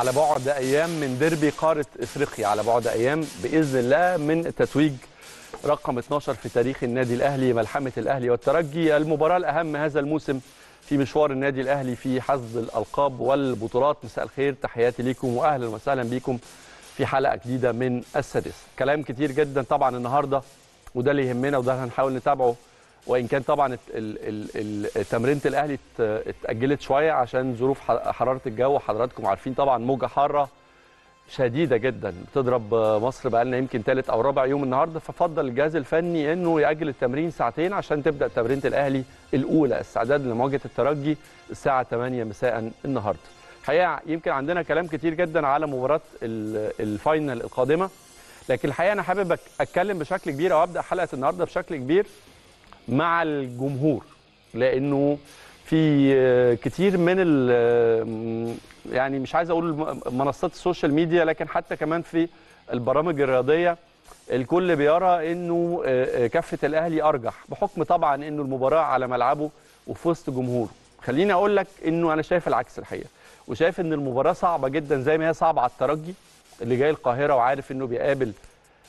على بعد ايام من ديربي قاره افريقيا على بعد ايام باذن الله من التتويج رقم 12 في تاريخ النادي الاهلي ملحمه الاهلي والترجي المباراه الاهم هذا الموسم في مشوار النادي الاهلي في حصد الالقاب والبطولات مساء الخير تحياتي ليكم واهلا وسهلا بكم في حلقه جديده من السادسه كلام كتير جدا طبعا النهارده وده اللي يهمنا وده هنحاول نتابعه وان كان طبعا تمرينه الاهلي اتاجلت شويه عشان ظروف حراره الجو وحضراتكم عارفين طبعا موجه حاره شديده جدا بتضرب مصر بقى لنا يمكن ثالث او رابع يوم النهارده ففضل الجهاز الفني انه ياجل التمرين ساعتين عشان تبدا تمرينه الاهلي الاولى استعداد لمواجهه الترجي الساعه 8 مساء النهارده. الحقيقه يمكن عندنا كلام كتير جدا على مباراه الفاينل القادمه لكن الحقيقه انا حابب اتكلم بشكل كبير او ابدا حلقه النهارده بشكل كبير مع الجمهور لانه في كتير من ال يعني مش عايز اقول منصات السوشيال ميديا لكن حتى كمان في البرامج الرياضيه الكل بيرى انه آه، آه، كفه الاهلي ارجح بحكم طبعا انه المباراه على ملعبه وفي وسط جمهوره خليني اقول لك انه انا شايف العكس الحقيقه وشايف ان المباراه صعبه جدا زي ما هي صعبه على الترجي اللي جاي القاهره وعارف انه بيقابل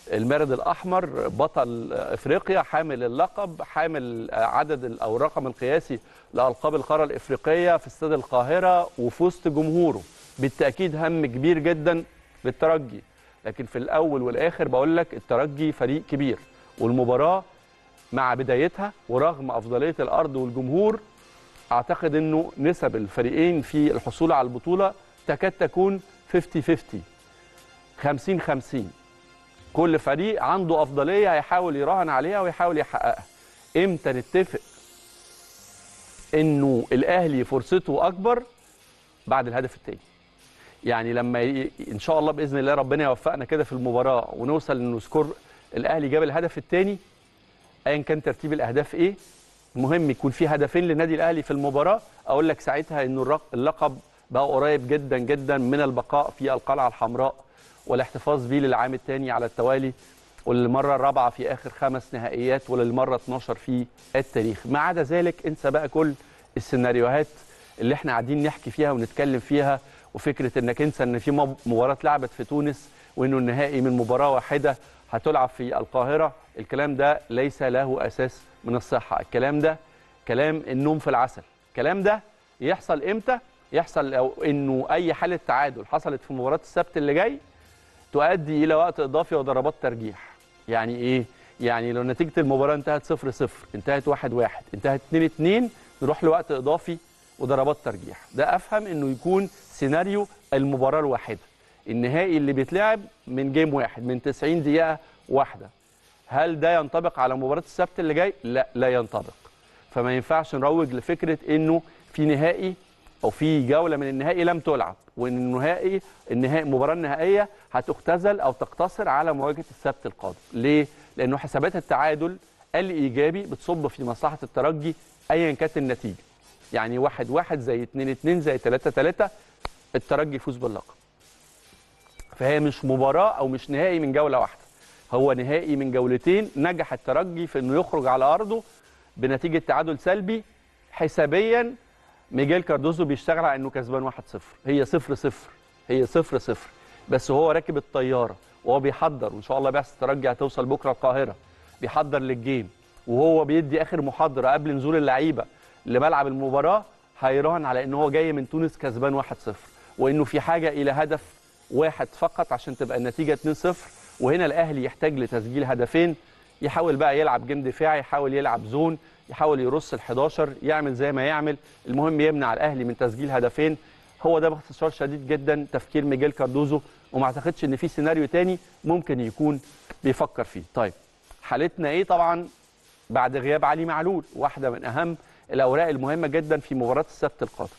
المارد الاحمر بطل افريقيا حامل اللقب حامل عدد او الرقم القياسي لالقاب القاره الافريقيه في استاد القاهره وفي وسط جمهوره بالتاكيد هم كبير جدا للترجي لكن في الاول والاخر بقول لك الترجي فريق كبير والمباراه مع بدايتها ورغم افضليه الارض والجمهور اعتقد انه نسب الفريقين في الحصول على البطوله تكاد تكون 50 50 50 50 كل فريق عنده افضليه هيحاول يراهن عليها ويحاول يحققها امتى نتفق انه الاهلي فرصته اكبر بعد الهدف الثاني يعني لما ي... ان شاء الله باذن الله ربنا يوفقنا كده في المباراه ونوصل انه سكور الاهلي جاب الهدف الثاني ايا كان ترتيب الاهداف ايه المهم يكون في هدفين للنادي الاهلي في المباراه اقول لك ساعتها انه اللقب بقى قريب جدا جدا من البقاء في القلعه الحمراء والاحتفاظ بيه للعام الثاني على التوالي وللمره الرابعه في اخر خمس نهائيات وللمره 12 في التاريخ ما عدا ذلك انسى بقى كل السيناريوهات اللي احنا قاعدين نحكي فيها ونتكلم فيها وفكره انك انسى ان في مباراه لعبت في تونس وانه النهائي من مباراه واحده هتلعب في القاهره الكلام ده ليس له اساس من الصحه الكلام ده كلام النوم في العسل الكلام ده يحصل امتى يحصل انه اي حاله تعادل حصلت في مباراه السبت اللي جاي تؤدي الى وقت اضافي وضربات ترجيح يعني ايه يعني لو نتيجه المباراه انتهت 0 0 انتهت 1 1 انتهت 2 2 نروح لوقت اضافي وضربات ترجيح ده افهم انه يكون سيناريو المباراه الواحده النهائي اللي بيتلعب من جيم واحد من 90 دقيقه واحده هل ده ينطبق على مباراه السبت اللي جاي لا لا ينطبق فما ينفعش نروج لفكره انه في نهائي او في جوله من النهائي لم تلعب وان النهائي النهائي المباراه النهائيه هتختزل او تقتصر على مواجهه السبت القادم ليه لانه حسابات التعادل الايجابي بتصب في مصلحه الترجي ايا كانت النتيجه يعني واحد واحد زي 2 2 زي 3 3 الترجي يفوز باللقب فهي مش مباراة أو مش نهائي من جولة واحدة هو نهائي من جولتين نجح الترجي في أنه يخرج على أرضه بنتيجة تعادل سلبي حسابيا ميجيل كاردوزو بيشتغل على انه كسبان 1-0 هي 0-0 هي 0-0 بس هو راكب الطياره وهو بيحضر وان شاء الله بعثه ترجع هتوصل بكره القاهره بيحضر للجيم وهو بيدي اخر محاضره قبل نزول اللعيبه لملعب المباراه هيراهن على ان هو جاي من تونس كسبان 1-0 وانه في حاجه الى هدف واحد فقط عشان تبقى النتيجه 2-0 وهنا الاهلي يحتاج لتسجيل هدفين يحاول بقى يلعب جيم دفاعي يحاول يلعب زون يحاول يرص ال11 يعمل زي ما يعمل المهم يمنع الاهلي من تسجيل هدفين هو ده باختصار شديد جدا تفكير ميجيل كاردوزو وما اعتقدش ان في سيناريو تاني ممكن يكون بيفكر فيه طيب حالتنا ايه طبعا بعد غياب علي معلول واحده من اهم الاوراق المهمه جدا في مباراه السبت القادم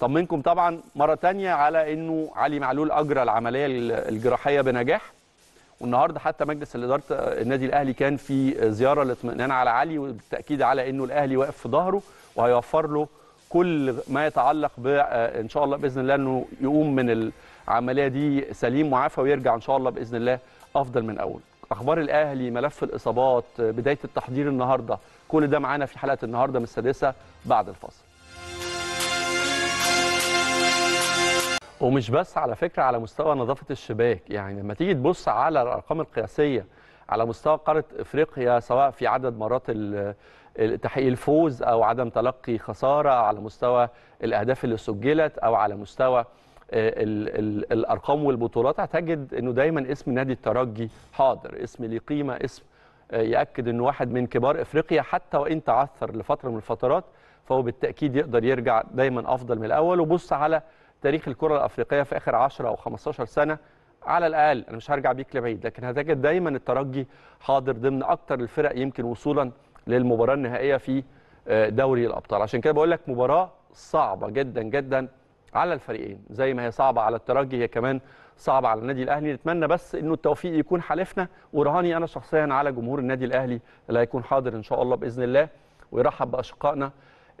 طمنكم طبعا مره تانية على انه علي معلول اجرى العمليه الجراحيه بنجاح والنهارده حتى مجلس الاداره النادي الاهلي كان في زياره لاطمئنان على علي وبالتاكيد على انه الاهلي واقف في ظهره وهيوفر له كل ما يتعلق آه، ان شاء الله باذن الله انه يقوم من العمليه دي سليم وعافى ويرجع ان شاء الله باذن الله افضل من اول اخبار الاهلي ملف الاصابات آه، بدايه التحضير النهارده كل ده معانا في حلقه النهارده من السادسه بعد الفاصل ومش بس على فكره على مستوى نظافه الشباك يعني لما تيجي تبص على الارقام القياسيه على مستوى قاره افريقيا سواء في عدد مرات تحقيق الفوز او عدم تلقي خساره على مستوى الاهداف اللي سجلت او على مستوى الـ آه، الـ الارقام والبطولات هتجد انه دايما اسم نادي الترجي حاضر اسم ليه قيمه اسم آه، ياكد انه واحد من كبار افريقيا حتى وان تعثر لفتره من الفترات فهو بالتاكيد يقدر يرجع دايما افضل من الاول وبص على تاريخ الكره الافريقيه في اخر 10 او 15 سنه على الاقل انا مش هرجع بيك لبعيد لكن هتجد دايما الترجي حاضر ضمن اكتر الفرق يمكن وصولا للمباراه النهائيه في آه، دوري الابطال عشان كده بقول لك مباراه صعبه جدا جدا على الفريقين زي ما هي صعبه على الترجي هي كمان صعبه على النادي الاهلي نتمنى بس انه التوفيق يكون حالفنا ورهاني انا شخصيا على جمهور النادي الاهلي اللي هيكون حاضر ان شاء الله باذن الله ويرحب باشقائنا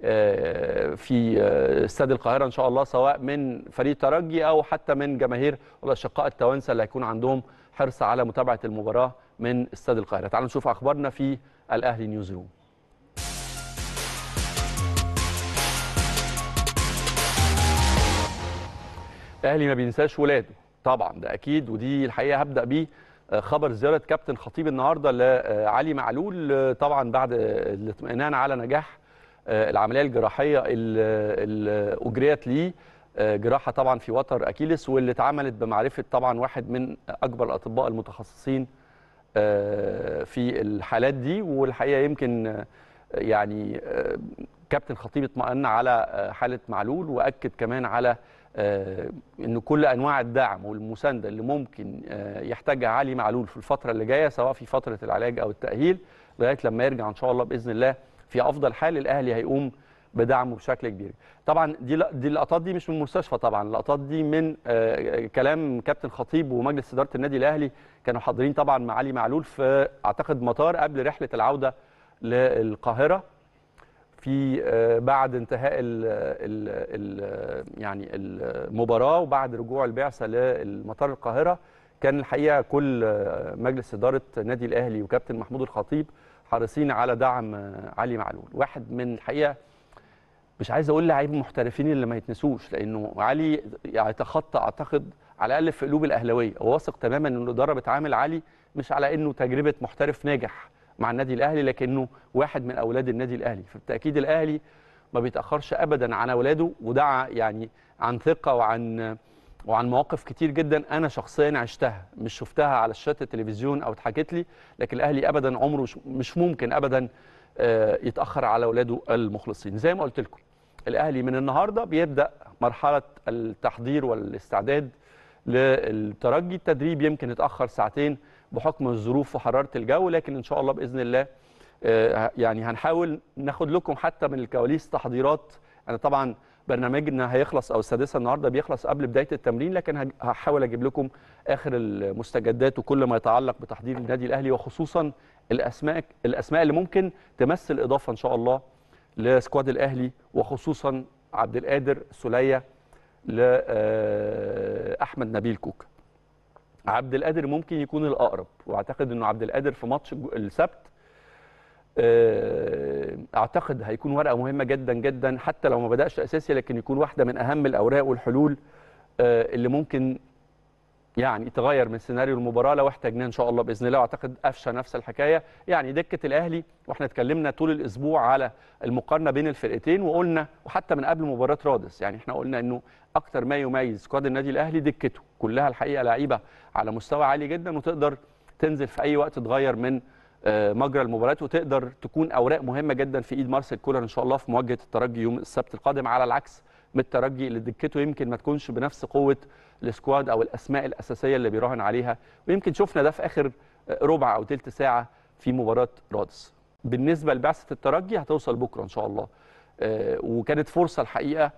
آه، في آه، استاد القاهره ان شاء الله سواء من فريق ترجي او حتى من جماهير والاشقاء التوانسه اللي هيكون عندهم حرص على متابعه المباراه من استاد القاهره تعالوا نشوف اخبارنا في الاهلي نيوز روم الاهلي ما بينساش ولاده طبعا ده اكيد ودي الحقيقه هبدا بيه آه، خبر زياره كابتن خطيب النهارده لعلي معلول طبعا بعد الاطمئنان على نجاح آه، العمليه الجراحيه اللي اجريت ليه آه، جراحه طبعا في وتر اكيلس واللي اتعملت بمعرفه طبعا واحد من اكبر الاطباء المتخصصين آه، في الحالات دي والحقيقه يمكن يعني كابتن خطيب اطمأن على حاله معلول واكد كمان على ان كل انواع الدعم والمسانده اللي ممكن يحتاجها علي معلول في الفتره اللي جايه سواء في فتره العلاج او التاهيل لغايه لما يرجع ان شاء الله باذن الله في افضل حال الاهلي هيقوم بدعمه بشكل كبير طبعا دي دي اللقطات دي مش من المستشفى طبعا اللقطات دي من آه، آه، كلام كابتن خطيب ومجلس اداره النادي الاهلي كانوا حاضرين طبعا مع علي معلول في اعتقد مطار قبل رحله العوده للقاهره في آه، بعد انتهاء الـ الـ الـ يعني المباراه وبعد رجوع البعثه لمطار القاهره كان الحقيقه كل مجلس اداره النادي الاهلي وكابتن محمود الخطيب حريصين على دعم علي معلول واحد من الحقيقه مش عايز اقول لعيب محترفين اللي ما يتنسوش لانه علي يتخطى اعتقد على الاقل في قلوب الاهلاويه واثق تماما ان الاداره بتعامل علي مش على انه تجربه محترف ناجح مع النادي الاهلي لكنه واحد من اولاد النادي الاهلي فبالتاكيد الاهلي ما بيتاخرش ابدا عن اولاده وده يعني عن ثقه وعن وعن مواقف كتير جدا انا شخصيا عشتها مش شفتها على شاشات التلفزيون او اتحكت لي لكن الاهلي ابدا عمره مش ممكن ابدا آه، يتاخر على اولاده المخلصين زي ما قلت لكم الاهلي من النهارده بيبدا مرحله التحضير والاستعداد للترجي التدريب يمكن اتاخر ساعتين بحكم الظروف وحراره الجو لكن ان شاء الله باذن الله آه، يعني هنحاول ناخد لكم حتى من الكواليس تحضيرات انا طبعا برنامجنا هيخلص او السادسه النهارده بيخلص قبل بدايه التمرين لكن هحاول اجيب لكم اخر المستجدات وكل ما يتعلق بتحضير النادي الاهلي وخصوصا الاسماء الاسماء اللي ممكن تمثل اضافه ان شاء الله لسكواد الاهلي وخصوصا عبد القادر سليه لاحمد آه، نبيل كوكا عبد القادر ممكن يكون الاقرب واعتقد انه عبد القادر في ماتش السبت آه، اعتقد هيكون ورقه مهمه جدا جدا حتى لو ما بداش اساسي لكن يكون واحده من اهم الاوراق والحلول آه، اللي ممكن يعني تغير من سيناريو المباراه لو احتاجناه ان شاء الله باذن الله واعتقد قفشه نفس الحكايه يعني دكه الاهلي واحنا اتكلمنا طول الاسبوع على المقارنه بين الفرقتين وقلنا وحتى من قبل مباراه رادس يعني احنا قلنا انه اكتر ما يميز سكواد النادي الاهلي دكته كلها الحقيقه لعيبه على مستوى عالي جدا وتقدر تنزل في اي وقت تغير من آه، مجرى المباريات وتقدر تكون اوراق مهمه جدا في ايد مارسيل كولر ان شاء الله في مواجهه الترجي يوم السبت القادم على العكس من الترجي اللي دكته يمكن ما تكونش بنفس قوه السكواد او الاسماء الاساسيه اللي بيراهن عليها ويمكن شفنا ده في اخر ربع او ثلث ساعه في مباراه رادس. بالنسبه لبعثه الترجي هتوصل بكره ان شاء الله آه، وكانت فرصه الحقيقه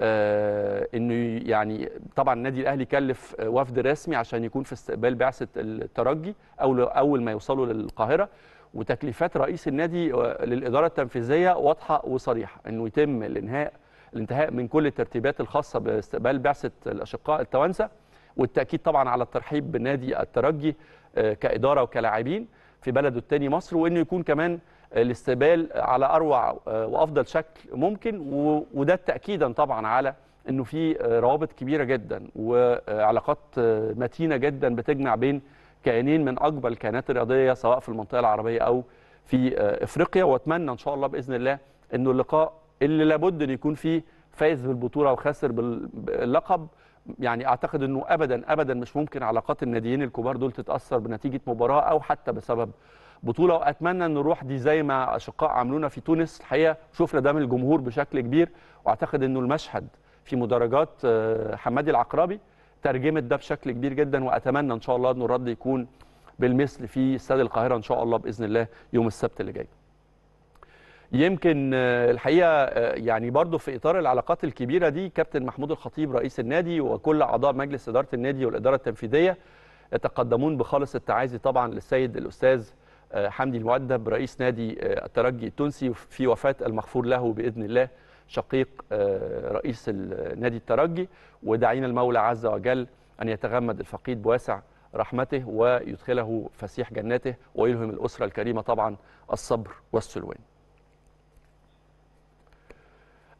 آه، انه يعني طبعا النادي الاهلي كلف وفد رسمي عشان يكون في استقبال بعثه الترجي اول اول ما يوصلوا للقاهره وتكليفات رئيس النادي للاداره التنفيذيه واضحه وصريحه انه يتم الانهاء الانتهاء من كل الترتيبات الخاصه باستقبال بعثه الاشقاء التوانسه والتاكيد طبعا على الترحيب بنادي الترجي آه، كاداره وكلاعبين في بلده الثاني مصر وانه يكون كمان الاستقبال على اروع آه، وافضل شكل ممكن وده تاكيدا طبعا على انه في آه، روابط كبيره جدا وعلاقات آه، متينه جدا بتجمع بين كيانين من اكبر الكيانات الرياضيه سواء في المنطقه العربيه او في افريقيا واتمنى ان شاء الله باذن الله انه اللقاء اللي لابد ان يكون فيه فايز بالبطوله وخاسر باللقب يعني اعتقد انه ابدا ابدا مش ممكن علاقات الناديين الكبار دول تتاثر بنتيجه مباراه او حتى بسبب بطوله واتمنى ان نروح دي زي ما اشقاء عملونا في تونس الحقيقه شفنا ده من الجمهور بشكل كبير واعتقد انه المشهد في مدرجات آه، حمادي العقربي ترجمت ده بشكل كبير جدا واتمنى ان شاء الله انه الرد يكون بالمثل في استاد القاهره ان شاء الله باذن الله يوم السبت اللي جاي. يمكن آه، الحقيقه آه، يعني برضو في اطار العلاقات الكبيره دي كابتن محمود الخطيب رئيس النادي وكل اعضاء مجلس اداره النادي والاداره التنفيذيه يتقدمون بخالص التعازي طبعا للسيد الاستاذ آه، حمدي المؤدب رئيس نادي آه، الترجي التونسي في وفاة المغفور له بإذن الله شقيق آه، رئيس نادي الترجي ودعينا المولى عز وجل أن يتغمد الفقيد بواسع رحمته ويدخله فسيح جناته ويلهم الأسرة الكريمة طبعا الصبر والسلوان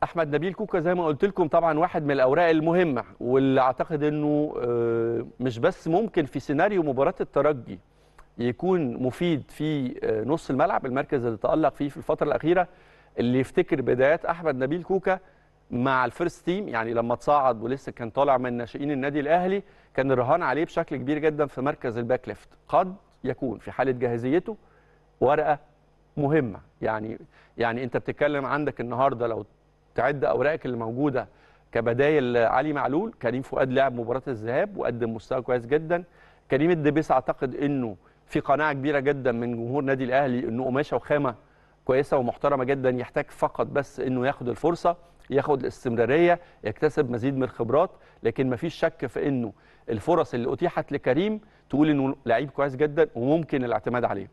احمد نبيل كوكا زي ما قلت لكم طبعا واحد من الاوراق المهمه واللي اعتقد انه مش بس ممكن في سيناريو مباراه الترجي يكون مفيد في آه، نص الملعب المركز اللي تألق فيه في الفترة الأخيرة اللي يفتكر بدايات أحمد نبيل كوكا مع الفيرست تيم يعني لما تصعد ولسه كان طالع من ناشئين النادي الأهلي كان الرهان عليه بشكل كبير جدا في مركز الباك ليفت قد يكون في حالة جاهزيته ورقة مهمة يعني يعني أنت بتتكلم عندك النهاردة لو تعد أوراقك اللي موجودة كبدايل علي معلول كريم فؤاد لعب مباراة الذهاب وقدم مستوى كويس جدا كريم الدبيس أعتقد أنه في قناعه كبيره جدا من جمهور نادي الاهلي انه قماشه وخامه كويسه ومحترمه جدا يحتاج فقط بس انه ياخد الفرصه ياخد الاستمراريه يكتسب مزيد من الخبرات لكن مفيش شك في انه الفرص اللي اتيحت لكريم تقول انه لعيب كويس جدا وممكن الاعتماد عليه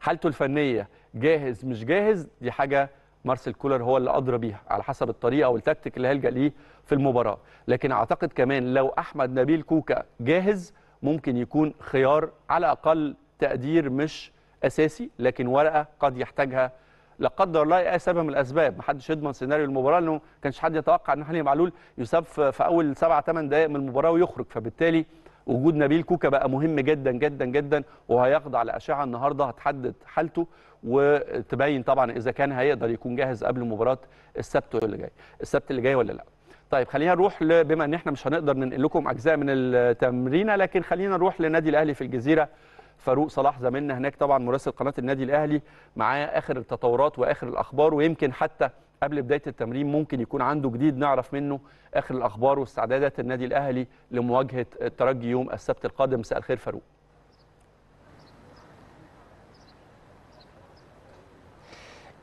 حالته الفنيه جاهز مش جاهز دي حاجه مارسيل كولر هو اللي ادرى بيها على حسب الطريقه التكتيك اللي هيلجا ليه في المباراه لكن اعتقد كمان لو احمد نبيل كوكا جاهز ممكن يكون خيار على أقل تقدير مش أساسي لكن ورقة قد يحتاجها لا قدر الله أي سبب من الاسباب محدش يضمن سيناريو المباراه لانه ما كانش حد يتوقع ان حلمي معلول يساب في اول 7 8 دقائق من المباراه ويخرج فبالتالي وجود نبيل كوكا بقى مهم جدا جدا جدا وهيخضع لاشعه النهارده هتحدد حالته وتبين طبعا اذا كان هيقدر يكون جاهز قبل مباراه السبت اللي جاي السبت اللي جاي ولا لا طيب خلينا نروح بما ان احنا مش هنقدر ننقل لكم اجزاء من التمرينه لكن خلينا نروح لنادي الاهلي في الجزيره فاروق صلاح زميلنا هناك طبعا مراسل قناه النادي الاهلي معاه اخر التطورات واخر الاخبار ويمكن حتى قبل بدايه التمرين ممكن يكون عنده جديد نعرف منه اخر الاخبار واستعدادات النادي الاهلي لمواجهه الترجي يوم السبت القادم مساء الخير فاروق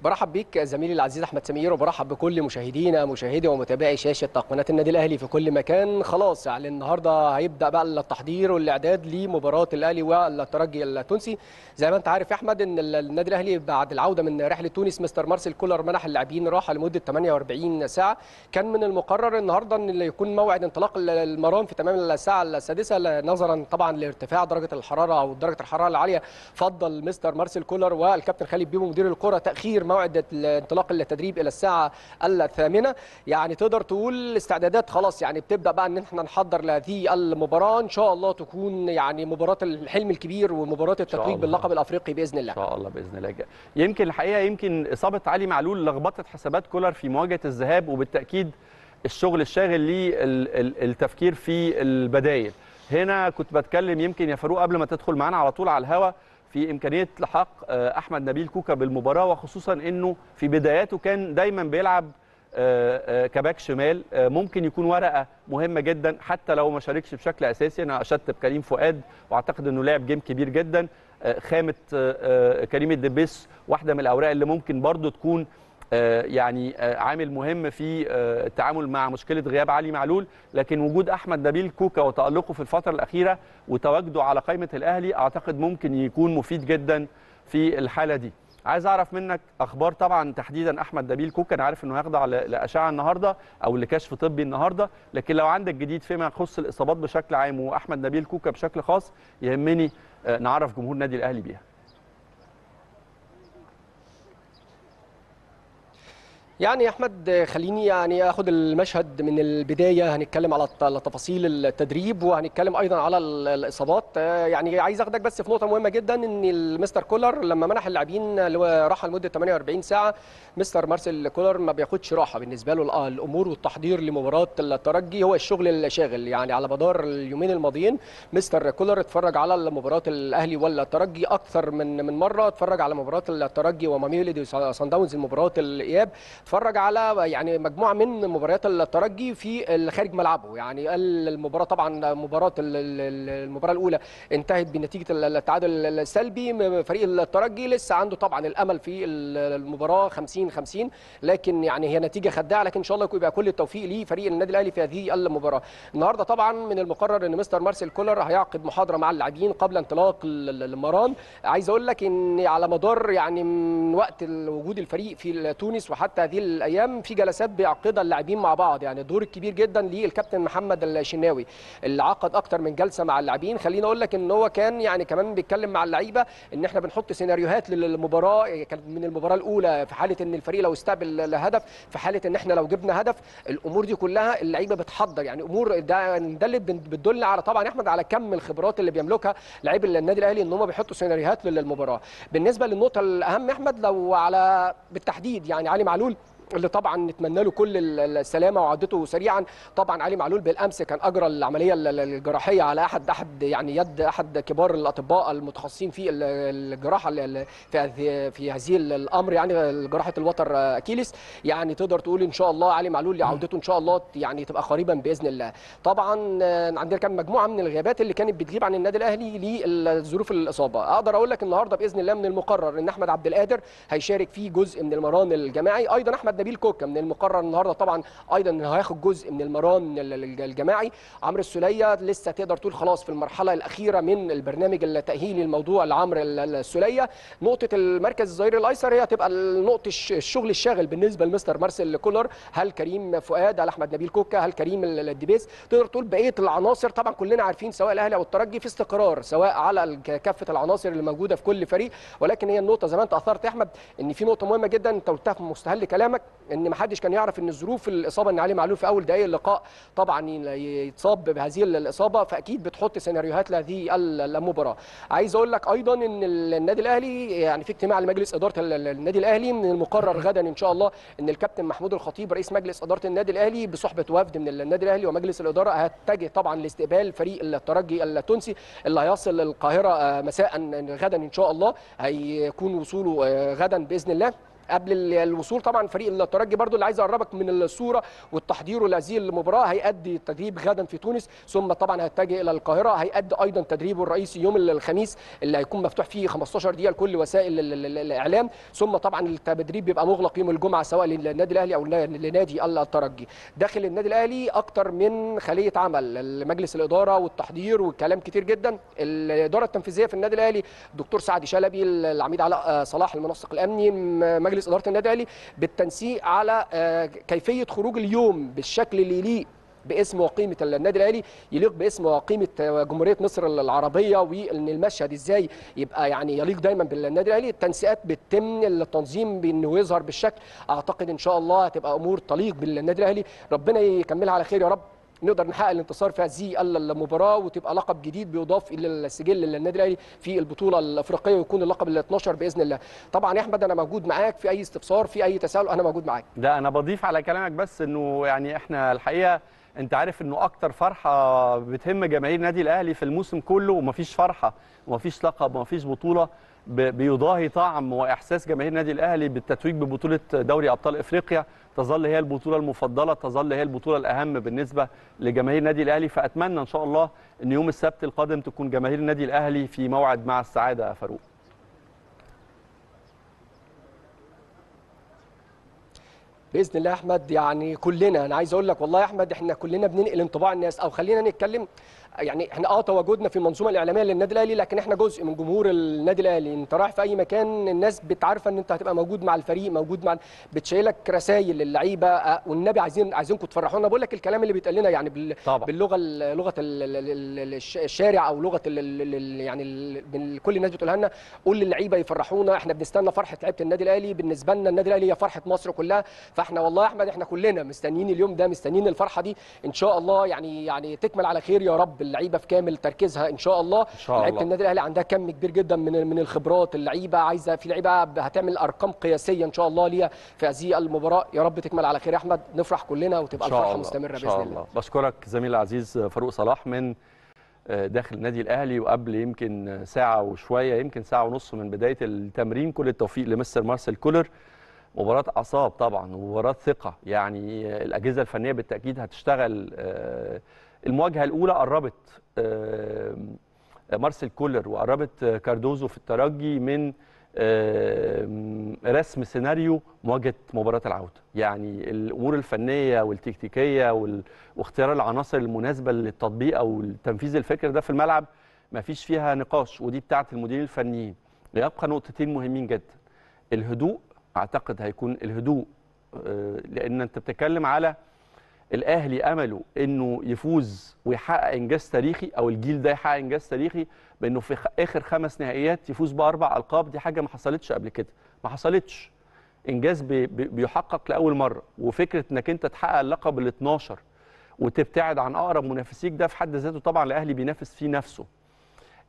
برحب بيك زميلي العزيز احمد سمير وبرحب بكل مشاهدينا مشاهدي ومتابعي شاشه قناه النادي الاهلي في كل مكان خلاص يعني النهارده هيبدا بقى التحضير والاعداد لمباراه الاهلي والترجي التونسي زي ما انت عارف يا احمد ان النادي الاهلي بعد العوده من رحله تونس مستر مارسيل كولر منح اللاعبين راحه لمده 48 ساعه كان من المقرر النهارده ان يكون موعد انطلاق المران في تمام الساعه السادسه نظرا طبعا لارتفاع درجه الحراره او درجه الحراره العاليه فضل مستر مارسيل كولر والكابتن خالد بيبو مدير الكره تاخير موعد انطلاق التدريب الى الساعه الثامنه يعني تقدر تقول الاستعدادات خلاص يعني بتبدا بقى ان احنا نحضر لهذه المباراه ان شاء الله تكون يعني مباراه الحلم الكبير ومباراه التتويج باللقب الافريقي باذن الله ان شاء الله باذن الله يمكن الحقيقه يمكن اصابه علي معلول لخبطت حسابات كولر في مواجهه الذهاب وبالتاكيد الشغل الشاغل للتفكير التفكير في البدايل هنا كنت بتكلم يمكن يا فاروق قبل ما تدخل معانا على طول على الهواء في امكانيه لحاق آه، احمد نبيل كوكا بالمباراه وخصوصا انه في بداياته كان دايما بيلعب آه، آه، كباك شمال ممكن يكون ورقه مهمه جدا حتى لو ما شاركش بشكل اساسي انا اشدت بكريم فؤاد واعتقد انه لعب جيم كبير جدا خامه كريم الدبيس واحده من الاوراق اللي ممكن برضو تكون آه، يعني آه، عامل مهم في آه، التعامل مع مشكله غياب علي معلول لكن وجود احمد نبيل كوكا وتالقه في الفتره الاخيره وتواجده على قائمه الاهلي اعتقد ممكن يكون مفيد جدا في الحاله دي عايز اعرف منك اخبار طبعا تحديدا احمد نبيل كوكا انا عارف انه هيخضع لاشعه النهارده او لكشف طبي النهارده لكن لو عندك جديد فيما يخص الاصابات بشكل عام واحمد نبيل كوكا بشكل خاص يهمني نعرف جمهور النادي الاهلي بيها يعني يا احمد خليني يعني اخد المشهد من البدايه هنتكلم على تفاصيل التدريب وهنتكلم ايضا على الاصابات يعني عايز اخدك بس في نقطه مهمه جدا ان المستر كولر لما منح اللاعبين راحه لمده 48 ساعه مستر مارسيل كولر ما بياخدش راحه بالنسبه له آه، الامور والتحضير لمباراه الترجي هو الشغل الشاغل يعني على مدار اليومين الماضيين مستر كولر اتفرج على مباراه الاهلي ولا الترجي اكثر من من مره اتفرج على مباراه الترجي وماميلي سان داونز المباراه الاياب اتفرج على يعني مجموعه من مباريات الترجي في خارج ملعبه يعني المباراه طبعا مباراه المباراه الاولى انتهت بنتيجه التعادل السلبي فريق الترجي لسه عنده طبعا الامل في المباراه 50 50 لكن يعني هي نتيجه خداعه لكن ان شاء الله يبقى كل التوفيق لفريق النادي الاهلي في هذه المباراه النهارده طبعا من المقرر ان مستر مارسيل كولر هيعقد محاضره مع اللاعبين قبل انطلاق المران عايز اقول لك ان على مدار يعني من وقت وجود الفريق في تونس وحتى هذه هذه الايام في جلسات بيعقدها اللاعبين مع بعض يعني دور كبير جدا للكابتن محمد الشناوي اللي عقد اكتر من جلسه مع اللاعبين خليني اقول لك ان هو كان يعني كمان بيتكلم مع اللعيبه ان احنا بنحط سيناريوهات للمباراه كانت من المباراه الاولى في حاله ان الفريق لو استقبل هدف في حاله ان احنا لو جبنا هدف الامور دي كلها اللعيبه بتحضر يعني امور ده ده اللي بتدل على طبعا احمد على كم الخبرات اللي بيملكها لعيب النادي الاهلي ان هم بيحطوا سيناريوهات للمباراه بالنسبه للنقطه الاهم احمد لو على بالتحديد يعني علي معلول اللي طبعا نتمنى له كل السلامه وعودته سريعا طبعا علي معلول بالامس كان اجرى العمليه الجراحيه على احد احد يعني يد احد كبار الاطباء المتخصصين في الجراحه في في هذه الامر يعني جراحه الوتر اكيليس يعني تقدر تقول ان شاء الله علي معلول لعودته ان شاء الله يعني تبقى قريبا باذن الله طبعا عندنا كان مجموعه من الغيابات اللي كانت بتغيب عن النادي الاهلي لظروف الاصابه اقدر اقول لك النهارده باذن الله من المقرر ان احمد عبد القادر هيشارك في جزء من المران الجماعي ايضا احمد نبيل كوكا من المقرر النهارده طبعا ايضا انه هياخد جزء من المران الجماعي عمرو السليه لسه تقدر تقول خلاص في المرحله الاخيره من البرنامج التاهيلي الموضوع لعمرو السليه نقطه المركز الظهير الايسر هي هتبقى نقطه الشغل الشاغل بالنسبه لمستر مارسيل كولر هل كريم فؤاد هل احمد نبيل كوكا هل كريم الدبيس تقدر تقول بقيه العناصر طبعا كلنا عارفين سواء الاهلي او الترجي في استقرار سواء على كافه العناصر اللي موجوده في كل فريق ولكن هي النقطه زي ما انت اثرت يا احمد ان في نقطه مهمه جدا انت قلتها في مستهل كلامك ان ما حدش كان يعرف ان الظروف الاصابه ان علي معلول في اول دقائق اللقاء طبعا يتصاب بهذه الاصابه فاكيد بتحط سيناريوهات لهذه المباراه عايز اقول لك ايضا ان النادي الاهلي يعني في اجتماع لمجلس اداره النادي الاهلي من المقرر غدا ان شاء الله ان الكابتن محمود الخطيب رئيس مجلس اداره النادي الاهلي بصحبه وفد من النادي الاهلي ومجلس الاداره هتجه طبعا لاستقبال فريق الترجي التونسي اللي هيصل القاهره آه، مساء غدا ان شاء الله هيكون وصوله آه، غدا باذن الله قبل الوصول طبعا فريق الترجي برضو اللي عايز اقربك من الصوره والتحضير لهذه المباراه هيأدي التدريب غدا في تونس ثم طبعا هيتجه الى القاهره هيأدي ايضا تدريبه الرئيسي يوم الخميس اللي هيكون مفتوح فيه 15 دقيقه لكل وسائل الاعلام ثم طبعا التدريب بيبقى مغلق يوم الجمعه سواء للنادي الاهلي او لنادي الترجي داخل النادي الاهلي اكتر من خليه عمل مجلس الاداره والتحضير والكلام كتير جدا الاداره التنفيذيه في النادي الاهلي الدكتور سعد شلبي العميد علاء آه، صلاح المنسق الامني مجلس مجلس اداره النادي الاهلي بالتنسيق على آه، كيفيه خروج اليوم بالشكل اللي يليق باسم وقيمه النادي الاهلي يليق باسم وقيمه آه، جمهوريه مصر العربيه وان المشهد ازاي يبقى يعني يليق دايما بالنادي الاهلي التنسيقات بتتم التنظيم بانه يظهر بالشكل اعتقد ان شاء الله هتبقى امور تليق بالنادي الاهلي ربنا يكملها على خير يا رب نقدر نحقق الانتصار في هذه المباراه وتبقى لقب جديد بيضاف الى السجل للنادي الاهلي في البطوله الافريقيه ويكون اللقب ال 12 باذن الله. طبعا يا احمد انا موجود معاك في اي استفسار في اي تساؤل انا موجود معاك. لا انا بضيف على كلامك بس انه يعني احنا الحقيقه انت عارف انه اكتر فرحه بتهم جماهير النادي الاهلي في الموسم كله ومفيش فرحه ومفيش لقب ومفيش بطوله بيضاهي طعم واحساس جماهير النادي الاهلي بالتتويج ببطوله دوري ابطال افريقيا تظل هي البطوله المفضله تظل هي البطوله الاهم بالنسبه لجماهير النادي الاهلي فاتمنى ان شاء الله ان يوم السبت القادم تكون جماهير النادي الاهلي في موعد مع السعاده يا فاروق باذن الله يا احمد يعني كلنا انا عايز اقول لك والله يا احمد احنا كلنا بننقل انطباع الناس او خلينا نتكلم يعني احنا اه تواجدنا في المنظومه الاعلاميه للنادي الاهلي لكن احنا جزء من جمهور النادي الاهلي انت رايح في اي مكان الناس بتعرفه ان انت هتبقى موجود مع الفريق موجود مع بتشيلك رسائل للعيبه آه، والنبي عايزين عايزينكم تفرحونا بقول لك الكلام اللي بيتقال لنا يعني بال... طبعا. باللغه لغه الشارع او لغه يعني كل الناس بتقولها لنا قول للعيبه يفرحونا احنا بنستنى فرحه لعيبه النادي الاهلي بالنسبه لنا النادي الاهلي هي فرحه مصر كلها احنا والله يا احمد احنا كلنا مستنيين اليوم ده مستنيين الفرحه دي ان شاء الله يعني يعني تكمل على خير يا رب اللعيبه في كامل تركيزها ان شاء الله, الله. لعيبه النادي الاهلي عندها كم كبير جدا من من الخبرات اللعيبه عايزه في لعيبه هتعمل ارقام قياسيه ان شاء الله ليها في هذه المباراه يا رب تكمل على خير يا احمد نفرح كلنا وتبقى الفرحه الله. مستمره باذن الله. الله بشكرك زميل العزيز فاروق صلاح من آه، داخل النادي الاهلي وقبل يمكن ساعه وشويه يمكن ساعه ونص من بدايه التمرين كل التوفيق لمستر مارسيل كولر مباراه اعصاب طبعا ومباراه ثقه يعني الاجهزه الفنيه بالتاكيد هتشتغل آه، المواجهه الاولى قربت آه، مارسيل كولر وقربت آه، كاردوزو في الترجي من رسم سيناريو مواجهه مباراه العوده يعني الامور الفنيه والتكتيكيه واختيار العناصر المناسبه للتطبيق او تنفيذ الفكر ده في الملعب ما فيش فيها نقاش ودي بتاعه المديرين الفنيين يبقى نقطتين مهمين جدا الهدوء اعتقد هيكون الهدوء آه، لان انت بتتكلم على الاهلي امله انه يفوز ويحقق انجاز تاريخي او الجيل ده يحقق انجاز تاريخي بانه في اخر خمس نهائيات يفوز باربع القاب دي حاجه ما حصلتش قبل كده ما حصلتش انجاز بيحقق لاول مره وفكره انك انت تحقق اللقب ال 12 وتبتعد عن اقرب منافسيك ده في حد ذاته طبعا الاهلي بينافس فيه نفسه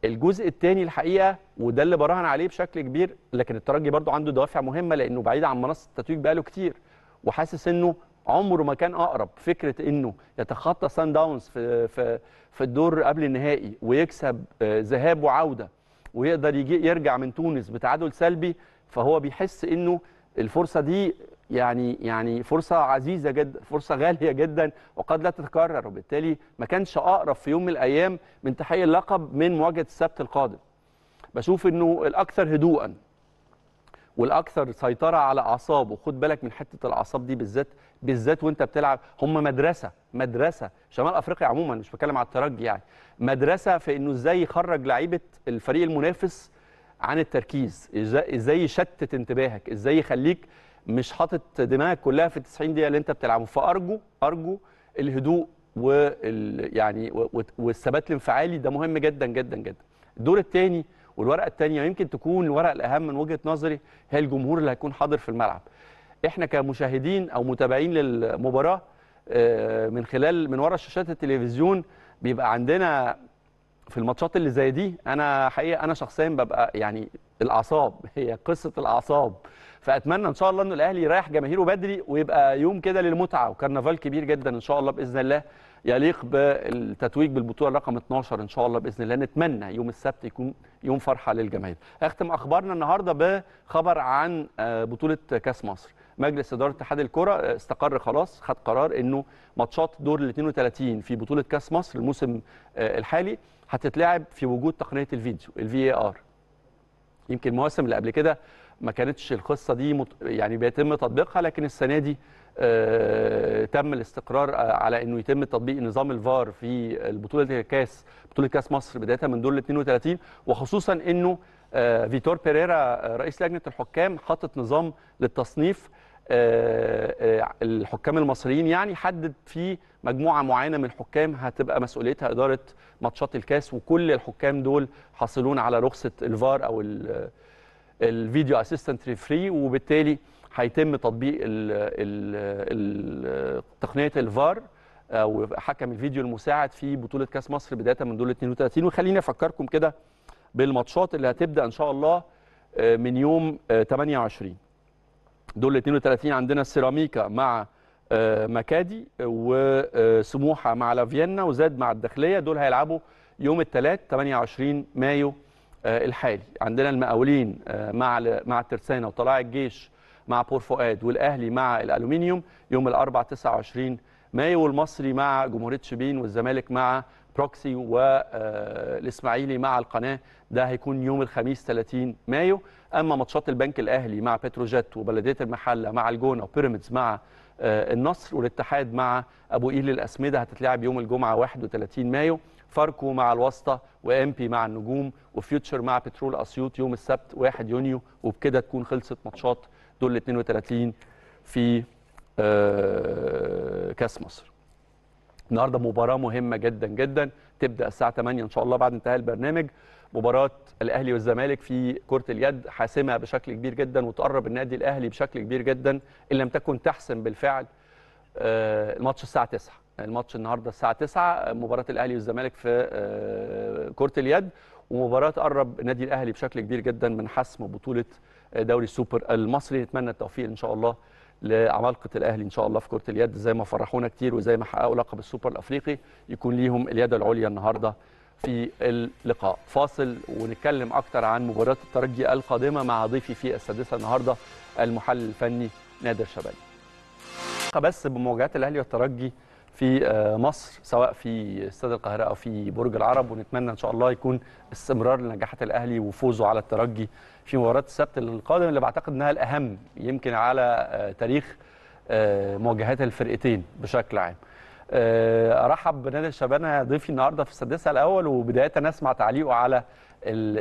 الجزء الثاني الحقيقه وده اللي براهن عليه بشكل كبير لكن الترجي برضو عنده دوافع مهمه لانه بعيد عن منصه التتويج بقاله كتير وحاسس انه عمره ما كان اقرب فكره انه يتخطى سان داونز في في في الدور قبل النهائي ويكسب آه، ذهاب وعوده ويقدر يجي يرجع من تونس بتعادل سلبي فهو بيحس انه الفرصه دي يعني يعني فرصه عزيزه جدا فرصه غاليه جدا وقد لا تتكرر وبالتالي ما كانش اقرب في يوم من الايام من تحقيق اللقب من مواجهه السبت القادم بشوف انه الاكثر هدوءا والاكثر سيطره على اعصابه خد بالك من حته الاعصاب دي بالذات بالذات وانت بتلعب هم مدرسه مدرسه شمال افريقيا عموما مش بتكلم على الترجي يعني مدرسه في انه ازاي يخرج لعيبه الفريق المنافس عن التركيز ازاي يشتت انتباهك ازاي يخليك مش حاطط دماغك كلها في ال 90 دقيقه اللي انت بتلعبه فارجو ارجو الهدوء وال يعني والثبات الانفعالي ده مهم جدا جدا جدا الدور الثاني والورقه الثانيه يمكن تكون الورقه الاهم من وجهه نظري هي الجمهور اللي هيكون حاضر في الملعب احنا كمشاهدين او متابعين للمباراه آه، من خلال من ورا شاشات التلفزيون بيبقى عندنا في الماتشات اللي زي دي انا حقيقه انا شخصيا ببقى يعني الاعصاب هي قصه الاعصاب فاتمنى ان شاء الله ان الاهلي يريح جماهيره بدري ويبقى يوم كده للمتعه وكرنفال كبير جدا ان شاء الله باذن الله يليق بالتتويج بالبطوله رقم 12 ان شاء الله باذن الله نتمنى يوم السبت يكون يوم فرحه للجماهير اختم اخبارنا النهارده بخبر عن آه، بطوله كاس مصر مجلس اداره اتحاد الكره آه، استقر خلاص خد قرار انه ماتشات دور ال 32 في بطوله كاس مصر الموسم آه، الحالي هتتلعب في وجود تقنيه الفيديو الفي اي ار يمكن المواسم اللي قبل كده ما كانتش القصه دي يعني بيتم تطبيقها لكن السنه دي آه، تم الاستقرار آه، على انه يتم تطبيق نظام الفار في البطوله الكاس بطوله كاس مصر بدايه من دور ال 32 وخصوصا انه آه، فيتور بيريرا رئيس لجنه الحكام حاطط نظام للتصنيف الحكام المصريين يعني حدد في مجموعه معينه من الحكام هتبقى مسؤوليتها اداره ماتشات الكاس وكل الحكام دول حاصلون على رخصه الفار او الفيديو اسيستنت فري وبالتالي هيتم تطبيق تقنيه الفار او آه، حكم الفيديو المساعد في بطوله كاس مصر بدايه من دور 32 وخليني افكركم كده بالماتشات اللي هتبدا ان شاء الله آه، من يوم 28 آه، دول 32 عندنا السيراميكا مع مكادي وسموحه مع لافيينا وزاد مع الداخليه دول هيلعبوا يوم الثلاث 28 مايو آه، الحالي عندنا المقاولين آه، مع مع الترسانه وطلاع الجيش مع بور فؤاد والاهلي مع الالومنيوم يوم الاربع 29 مايو والمصري مع جمهوريه شبين والزمالك مع بروكسي والاسماعيلي آه، مع القناه ده هيكون يوم الخميس 30 مايو اما ماتشات البنك الاهلي مع بتروجيت وبلديه المحله مع الجونه وبيراميدز مع النصر والاتحاد مع ابو قيل الاسمده هتتلعب يوم الجمعه 31 مايو فاركو مع الواسطه وامبي مع النجوم وفيوتشر مع بترول اسيوط يوم السبت 1 يونيو وبكده تكون خلصت ماتشات دول 32 في آه، كاس مصر. النهارده مباراه مهمه جدا جدا تبدا الساعه 8 ان شاء الله بعد انتهاء البرنامج مباراه الاهلي والزمالك في كره اليد حاسمه بشكل كبير جدا وتقرب النادي الاهلي بشكل كبير جدا ان لم تكن تحسم بالفعل آه، الماتش الساعه 9 الماتش النهارده الساعه 9 مباراه الاهلي والزمالك في آه، كره اليد ومباراه قرب النادي الاهلي بشكل كبير جدا من حسم بطوله آه، دوري السوبر المصري نتمنى التوفيق ان شاء الله لعمالقه الاهلي ان شاء الله في كره اليد زي ما فرحونا كتير وزي ما حققوا لقب السوبر الافريقي يكون ليهم اليد العليا النهارده في اللقاء فاصل ونتكلم اكتر عن مباراه الترجي القادمه مع ضيفي في السادسه النهارده المحلل الفني نادر شبالي بس بمواجهات الاهلي والترجي في آه، مصر سواء في استاد القاهره او في برج العرب ونتمنى ان شاء الله يكون استمرار لنجاحات الاهلي وفوزه على الترجي في مباراه السبت القادم اللي بعتقد انها الاهم يمكن على آه، تاريخ آه، مواجهات الفرقتين بشكل عام. ارحب بنادي الشبانة ضيفي النهارده في السادسه الاول وبدايه نسمع تعليقه على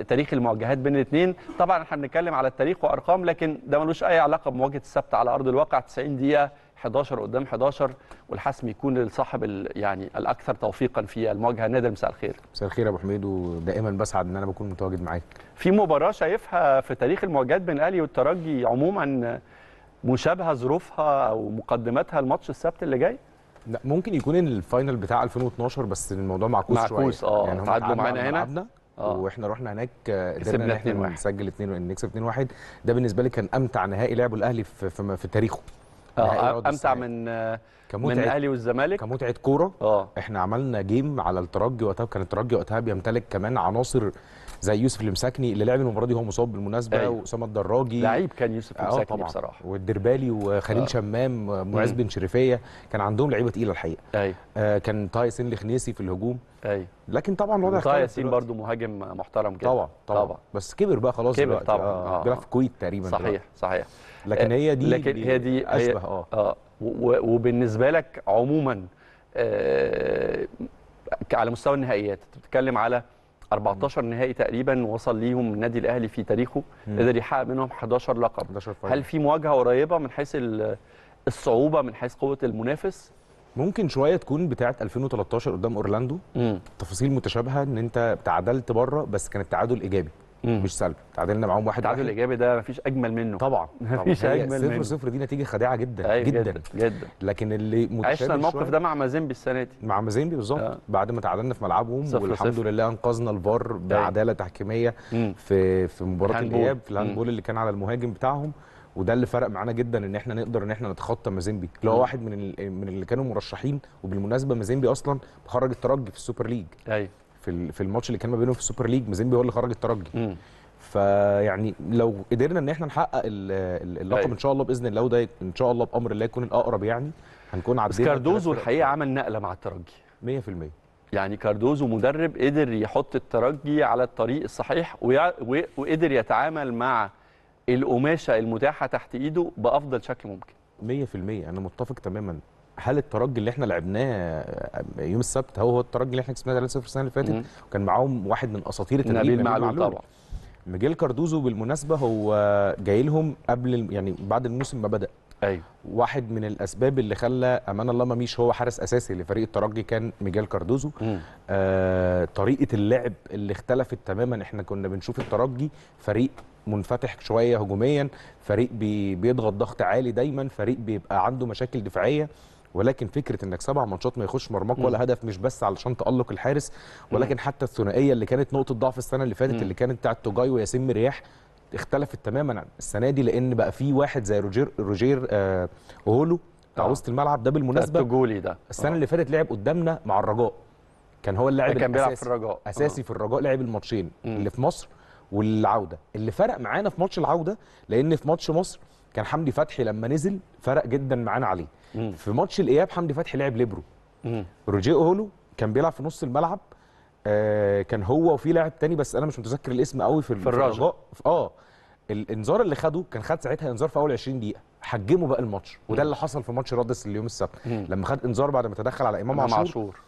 تاريخ المواجهات بين الاثنين طبعا احنا بنتكلم على التاريخ وارقام لكن ده ملوش اي علاقه بمواجهه السبت على ارض الواقع 90 دقيقه 11 قدام 11 والحسم يكون للصاحب يعني الاكثر توفيقا في المواجهه نادر مساء الخير مساء الخير يا ابو حميد ودائما بسعد ان انا بكون متواجد معاك في مباراه شايفها في تاريخ المواجهات بين الاهلي والترجي عموما مشابهه ظروفها او مقدماتها الماتش السبت اللي جاي لا ممكن يكون الفاينل بتاع 2012 بس الموضوع معكوس, معكوس شويه معكوس اه يعني تعادلوا معانا هنا عبنا. آه. واحنا رحنا هناك آه، قدرنا نسجل 2 نكسب 2-1 ده بالنسبه لي كان امتع نهائي لعبه الاهلي في, في, في تاريخه آه، امتع آه، من كمتعة من الاهلي والزمالك كمتعه كوره اه احنا عملنا جيم على الترجي وقتها كان الترجي وقتها بيمتلك كمان عناصر زي يوسف المساكني اللي لعب المباراه دي وهو مصاب بالمناسبه أيوة. واسامه الدراجي لعيب كان يوسف المساكني آه طبعا. بصراحه والدربالي وخليل آه. شمام معز بن شريفيه كان عندهم لعيبه تقيله الحقيقه أيوة. آه كان تايسين الخنيسي في الهجوم أيوة. لكن طبعا الوضع اختلف ياسين برضه مهاجم محترم جدا طبعا طبعا, بس كبر بقى خلاص كبر طبعا آه،, آه. بيلعب في الكويت تقريبا صحيح دلوقتي. صحيح لكن هي دي لكن هي دي اشبه اه, آه. وبالنسبه لك عموما آه على مستوى النهائيات انت بتتكلم على 14 نهائي تقريبا وصل ليهم النادي الاهلي في تاريخه قدر يحقق منهم 11 لقب 11 هل في مواجهه قريبه من حيث الصعوبه من حيث قوه المنافس ممكن شويه تكون بتاعه 2013 قدام اورلاندو تفاصيل متشابهه ان انت تعادلت بره بس كان التعادل ايجابي مم. مش سلبي تعادلنا معاهم واحد التعادل الايجابي ده مفيش اجمل منه طبعا مفيش اجمل صفر منه صفر دي نتيجه خادعه جدا أيوة جدا جدا, جدا. لكن اللي عشنا الموقف ده مع مازيمبي السنه دي مع مازيمبي بالظبط آه. بعد ما تعادلنا في ملعبهم صفر والحمد صفر. لله انقذنا الفار بعداله تحكيميه مم. في في مباراه الاياب في الهاندبول اللي كان على المهاجم بتاعهم وده اللي فرق معانا جدا ان احنا نقدر ان احنا نتخطى مازيمبي اللي هو واحد من من اللي كانوا مرشحين وبالمناسبه مازيمبي اصلا خرج الترجي في السوبر ليج ايوه في في الماتش اللي كان ما بينهم في السوبر ليج مازن هو اللي خرج الترجي فيعني لو قدرنا ان احنا نحقق اللقب أيوة. ان شاء الله باذن الله وده ان شاء الله بامر الله يكون الاقرب يعني هنكون عدينا كاردوزو الحقيقه عمل نقله مع الترجي 100% يعني كاردوزو مدرب قدر يحط الترجي على الطريق الصحيح وقدر يتعامل مع القماشه المتاحه تحت ايده بافضل شكل ممكن 100% انا متفق تماما هل الترجي اللي احنا لعبناه آه، يوم السبت هو هو الترجي اللي احنا كسبناه 3-0 السنه اللي فاتت وكان معاهم واحد من اساطير التدريب نبيل معلول طبعا ميجيل كاردوزو بالمناسبه هو جاي لهم قبل يعني بعد الموسم ما بدا ايوه واحد من الاسباب اللي خلى امان الله مميش هو حارس اساسي لفريق الترجي كان ميجيل كاردوزو آه طريقه اللعب اللي اختلفت تماما احنا كنا بنشوف الترجي فريق منفتح شويه هجوميا فريق بي بيضغط ضغط عالي دايما فريق بيبقى عنده مشاكل دفاعيه ولكن فكره انك سبع ماتشات ما يخش مرماك ولا هدف مش بس علشان تالق الحارس ولكن حتى الثنائيه اللي كانت نقطه ضعف السنه اللي فاتت اللي كانت بتاعت توجاي وياسين مرياح اختلفت تماما عن السنه دي لان بقى في واحد زي روجير روجير آه هولو بتاع آه. وسط الملعب ده بالمناسبه التجولي ده السنه آه. اللي فاتت لعب قدامنا مع الرجاء كان هو اللاعب كان بيلعب في الرجاء آه. اساسي في الرجاء لعب الماتشين اللي في مصر والعوده اللي فرق معانا في ماتش العوده لان في ماتش مصر كان حمدي فتحي لما نزل فرق جدا معانا عليه مم. في ماتش الاياب حمدي فتحي لعب ليبرو روجيه اولو كان بيلعب في نص الملعب آه كان هو وفي لاعب تاني بس انا مش متذكر الاسم قوي في, في الرجاء اه الانذار اللي خده كان خد ساعتها انذار في اول 20 دقيقه حجموا بقى الماتش وده اللي حصل في ماتش رادس اليوم السبت لما خد انذار بعد ما تدخل على امام عاشور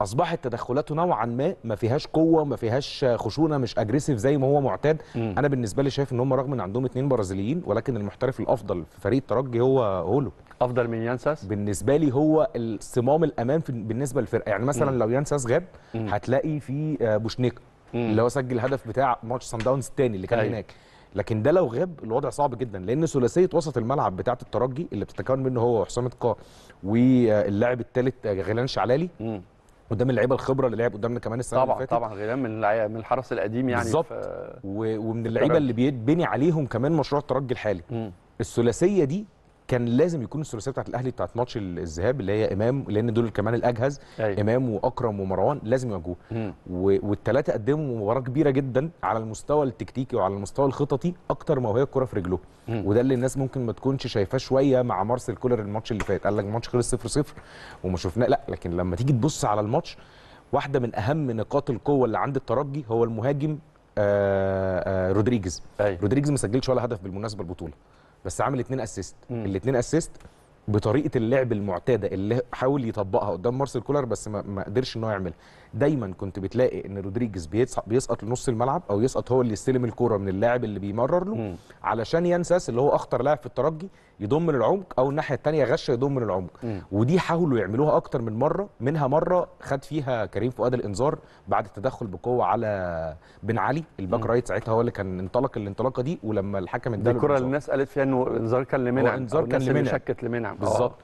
اصبحت تدخلاته نوعا ما ما فيهاش قوه ما فيهاش خشونه مش اجريسيف زي ما هو معتاد مم. انا بالنسبه لي شايف ان هم رغم ان عندهم اثنين برازيليين ولكن المحترف الافضل في فريق الترجي هو هولو افضل من يانساس بالنسبه لي هو الصمام الامان بالنسبه للفرقه يعني مثلا مم. لو يانساس غاب مم. هتلاقي في آه، بوشنيكا اللي هو سجل الهدف بتاع ماتش سان داونز الثاني اللي كان أي. أيوه. هناك لكن ده لو غاب الوضع صعب جدا لان ثلاثيه وسط الملعب بتاعه الترجي اللي بتتكون منه هو وحسام القاع واللاعب الثالث آه، غيلان شعلالي قدام اللعيبه الخبره اللي لعب قدامنا كمان السنه طبعا اللي فاتت طبعا غيلان من من الحرس القديم يعني بالظبط ومن اللعيبه اللي بيتبني عليهم كمان مشروع الترجي الحالي الثلاثيه دي كان لازم يكون الثلاثيه بتاعت الاهلي بتاعت ماتش الذهاب اللي هي امام لان دول كمان الاجهز أيوة. امام واكرم ومروان لازم يواجهوه والثلاثه قدموا مباراه كبيره جدا على المستوى التكتيكي وعلى المستوى الخططي اكتر ما وهي الكره في رجله وده اللي الناس ممكن ما تكونش شايفاه شويه مع مارسيل كولر الماتش اللي فات قال لك الماتش خلص 0 0 وما شفناه لا لكن لما تيجي تبص على الماتش واحده من اهم نقاط القوه اللي عند الترجي هو المهاجم آآ آه، آآ آه، رودريجز أيوة. رودريجز ما سجلش ولا هدف بالمناسبه البطوله بس عامل اثنين اسيست الاثنين اسيست بطريقه اللعب المعتاده اللي حاول يطبقها قدام مارسيل كولر بس ما, قدرش انه يعمل يعملها دايما كنت بتلاقي ان رودريجز بيسقط لنص الملعب او يسقط هو اللي يستلم الكوره من اللاعب اللي بيمرر له مم. علشان ينساس اللي هو اخطر لاعب في الترجي يضم للعمق او الناحيه الثانيه غشه يضم للعمق ودي حاولوا يعملوها اكتر من مره منها مره خد فيها كريم فؤاد الانذار بعد التدخل بقوه على بن علي الباك رايت ساعتها هو اللي كان انطلق الانطلاقه دي ولما الحكم اداله الكره اللي الناس قالت فيها انه انذار كان لمنع انذار كان لمنع شكت لمنع بالظبط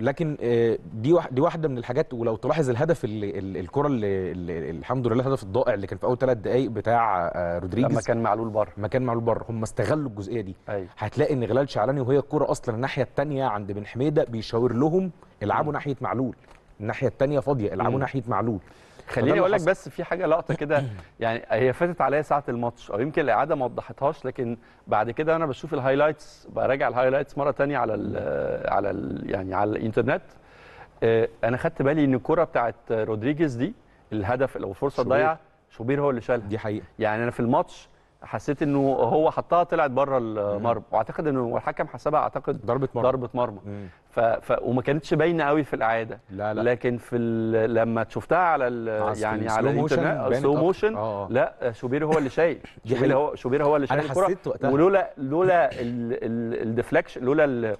لكن آه، دي دي واحده من الحاجات ولو تلاحظ الهدف الكره اللي, اللي الحمد لله الهدف الضائع اللي كان في اول ثلاث دقائق بتاع آه، رودريجيز لما كان معلول بره مكان كان معلول بره هم استغلوا الجزئيه دي أيوة. هتلاقي ان غلال شعلاني وهي الكره اصلا الناحيه الثانيه عند بن حميده بيشاور لهم العبوا ناحيه معلول الناحيه الثانيه فاضيه العبوا ناحيه معلول خليني اقول لك بس في حاجه لقطه كده يعني هي فاتت عليا ساعه الماتش او يمكن الاعاده ما وضحتهاش لكن بعد كده انا بشوف الهايلايتس براجع الهايلايتس مره ثانيه على الـ على الـ يعني على الانترنت آه، انا خدت بالي ان الكره بتاعت رودريجيز دي الهدف لو فرصه ضايعه شوبير هو اللي شالها دي حقيقه يعني انا في الماتش حسيت انه هو حطها طلعت بره المرمى واعتقد انه الحكم حسبها اعتقد ضربه مرمى ضربه مرمى ف... ف... وما كانتش باينه قوي في الاعاده لا لا. لكن في ال... لما شفتها على ال... يعني على الانترنت سلو موشن آه، آه. لا شوبير هو اللي شايل شوبير هو شوبير هو اللي شايل الكره ولولا لولا الديفلكشن لولا ال...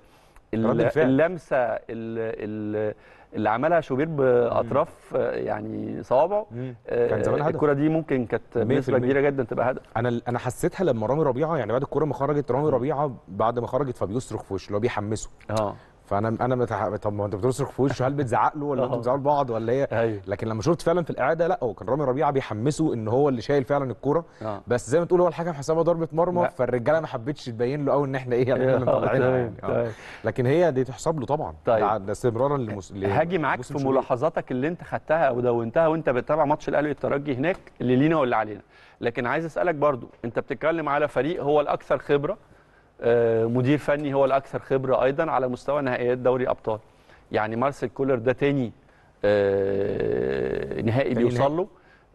ال... اللمسه ال... ال... اللي عملها شوبير باطراف آه، يعني صوابعه كان آه، زمان هدف الكره دي ممكن كانت بنسبه كبيره جدا تبقى هدف انا انا حسيتها لما رامي ربيعه يعني بعد الكره ما خرجت رامي ربيعه بعد ما خرجت فبيصرخ في وشه اللي هو بيحمسه اه فانا انا متح... طب ما انت بتصرخ في وشه هل بتزعق له ولا انتوا اه. بتزعقوا لبعض ولا ايه أيوه. لكن لما شفت فعلا في الاعاده لا هو كان رامي ربيعه بيحمسه ان هو اللي شايل فعلا الكوره اه. بس زي ما تقول هو الحكم حسبها ضربه مرمى فالرجاله ما حبتش تبين له قوي ان احنا ايه يعني احنا اللي آه، يعني لكن هي دي تحسب له طبعا طيب. ده استمرارا لمس... هاجي معاك في ملاحظاتك اللي انت خدتها او دونتها وانت بتتابع ماتش الاهلي والترجي هناك اللي لينا واللي علينا لكن عايز اسالك برضو انت بتتكلم على فريق هو الاكثر خبره آه، مدير فني هو الاكثر خبره ايضا على مستوى نهائيات دوري ابطال يعني مارسيل كولر ده تاني آه، نهائي بيوصل له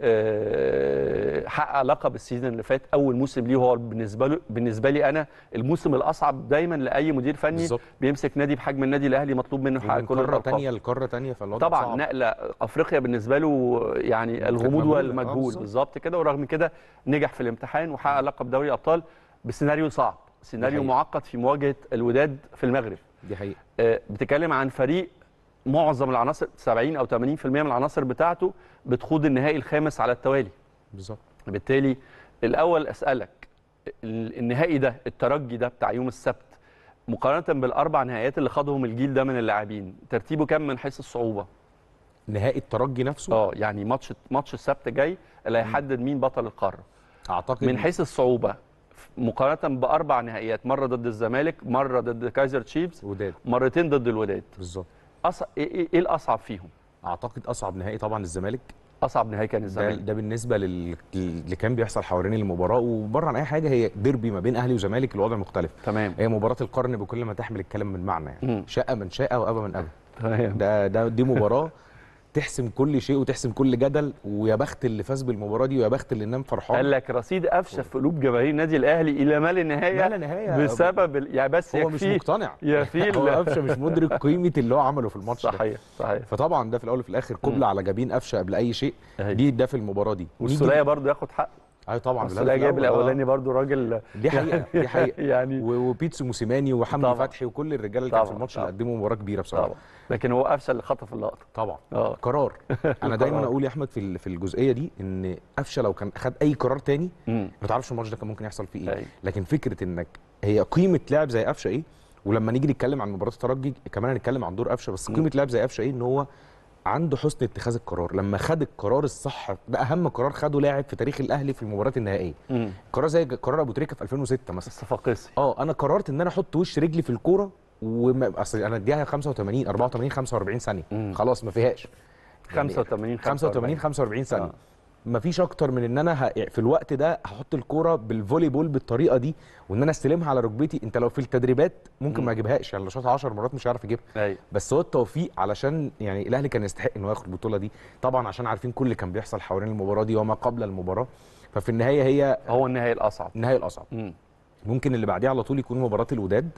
آه، حقق لقب السيزون اللي فات اول موسم ليه هو بالنسبه له بالنسبه لي انا الموسم الاصعب دايما لاي مدير فني بالزبط. بيمسك نادي بحجم النادي الاهلي مطلوب منه يحقق كل قاره ثانيه لقاره ثانيه فالوضع طبعا صعب. نقله افريقيا بالنسبه له يعني الغموض والمجهود بالظبط كده ورغم كده نجح في الامتحان وحقق لقب دوري ابطال بسيناريو صعب سيناريو معقد في مواجهه الوداد في المغرب دي حقيقه آه، بتتكلم عن فريق معظم العناصر 70 او 80% من العناصر بتاعته بتخوض النهائي الخامس على التوالي بالظبط بالتالي الاول اسالك النهائي ده الترجي ده بتاع يوم السبت مقارنه بالاربع نهائيات اللي خاضهم الجيل ده من اللاعبين ترتيبه كام من حيث الصعوبه نهائي الترجي نفسه اه يعني ماتش ماتش السبت جاي اللي هيحدد مين بطل القاره اعتقد من حيث الصعوبه مقارنه باربع نهائيات مره ضد الزمالك مره ضد كايزر تشيفز وداد مرتين ضد الوداد بالظبط أص... إيه،, إيه،, ايه الاصعب فيهم اعتقد اصعب نهائي طبعا الزمالك اصعب نهائي كان الزمالك ده, ده بالنسبه لل... اللي كان بيحصل حوالين المباراه وبره عن اي حاجه هي ديربي ما بين اهلي وزمالك الوضع مختلف تمام هي مباراه القرن بكل ما تحمل الكلام من معنى يعني شقه من شقه وابى من ابى تمام ده ده دي مباراه تحسم كل شيء وتحسم كل جدل ويا بخت اللي فاز بالمباراه دي ويا بخت اللي نام فرحان قال لك رصيد افشى في قلوب جماهير النادي الاهلي الى ما لا نهايه بسبب يعني بس هو مش مقتنع فيل هو قفشه مش مدرك قيمه اللي هو عمله في الماتش صحيح صحيح فطبعا ده في الاول وفي الاخر قبله على جبين قفشه قبل اي شيء دي ده في المباراه دي والسوليه برضه ياخد حق اي طبعا بس جايب آه. الاولاني برضو راجل دي حقيقه دي يعني حقيقه يعني وبيتسو موسيماني وحمدي فتحي وكل الرجاله اللي كانت في الماتش اللي قدموا مباراه كبيره بصراحه طبعا. لكن هو افشل اللي خطف اللقطه طبعا اه قرار انا دايما اقول يا احمد في في الجزئيه دي ان افشل لو كان خد اي قرار تاني ما تعرفش الماتش ده كان ممكن يحصل فيه ايه لكن فكره انك هي قيمه لاعب زي قفشه ايه ولما نيجي نتكلم عن مباراه الترجي كمان هنتكلم عن دور قفشه بس قيمه لاعب زي قفشه ايه ان هو عنده حسن اتخاذ القرار لما خد القرار الصح ده اهم قرار خده لاعب في تاريخ الاهلي في المباريات النهائيه قرار زي قرار ابو تريكه في 2006 مثلا الصفاقسي اه انا قررت ان انا احط وش رجلي في الكوره وما اصل انا اديها 85 84 45 ثانيه خلاص ما فيهاش 85 85 45 ثانيه آه. مفيش اكتر من ان انا في الوقت ده هحط الكوره بالفولي بول بالطريقه دي وان انا استلمها على ركبتي انت لو في التدريبات ممكن ما اجيبهاش يعني لو شاطها 10 مرات مش عارف اجيبها أيوة. بس هو التوفيق علشان يعني الاهلي كان يستحق انه ياخد البطوله دي طبعا عشان عارفين كل اللي كان بيحصل حوالين المباراه دي وما قبل المباراه ففي النهايه هي هو النهايه الاصعب النهايه الاصعب مم. ممكن اللي بعديه على طول يكون مباراه الوداد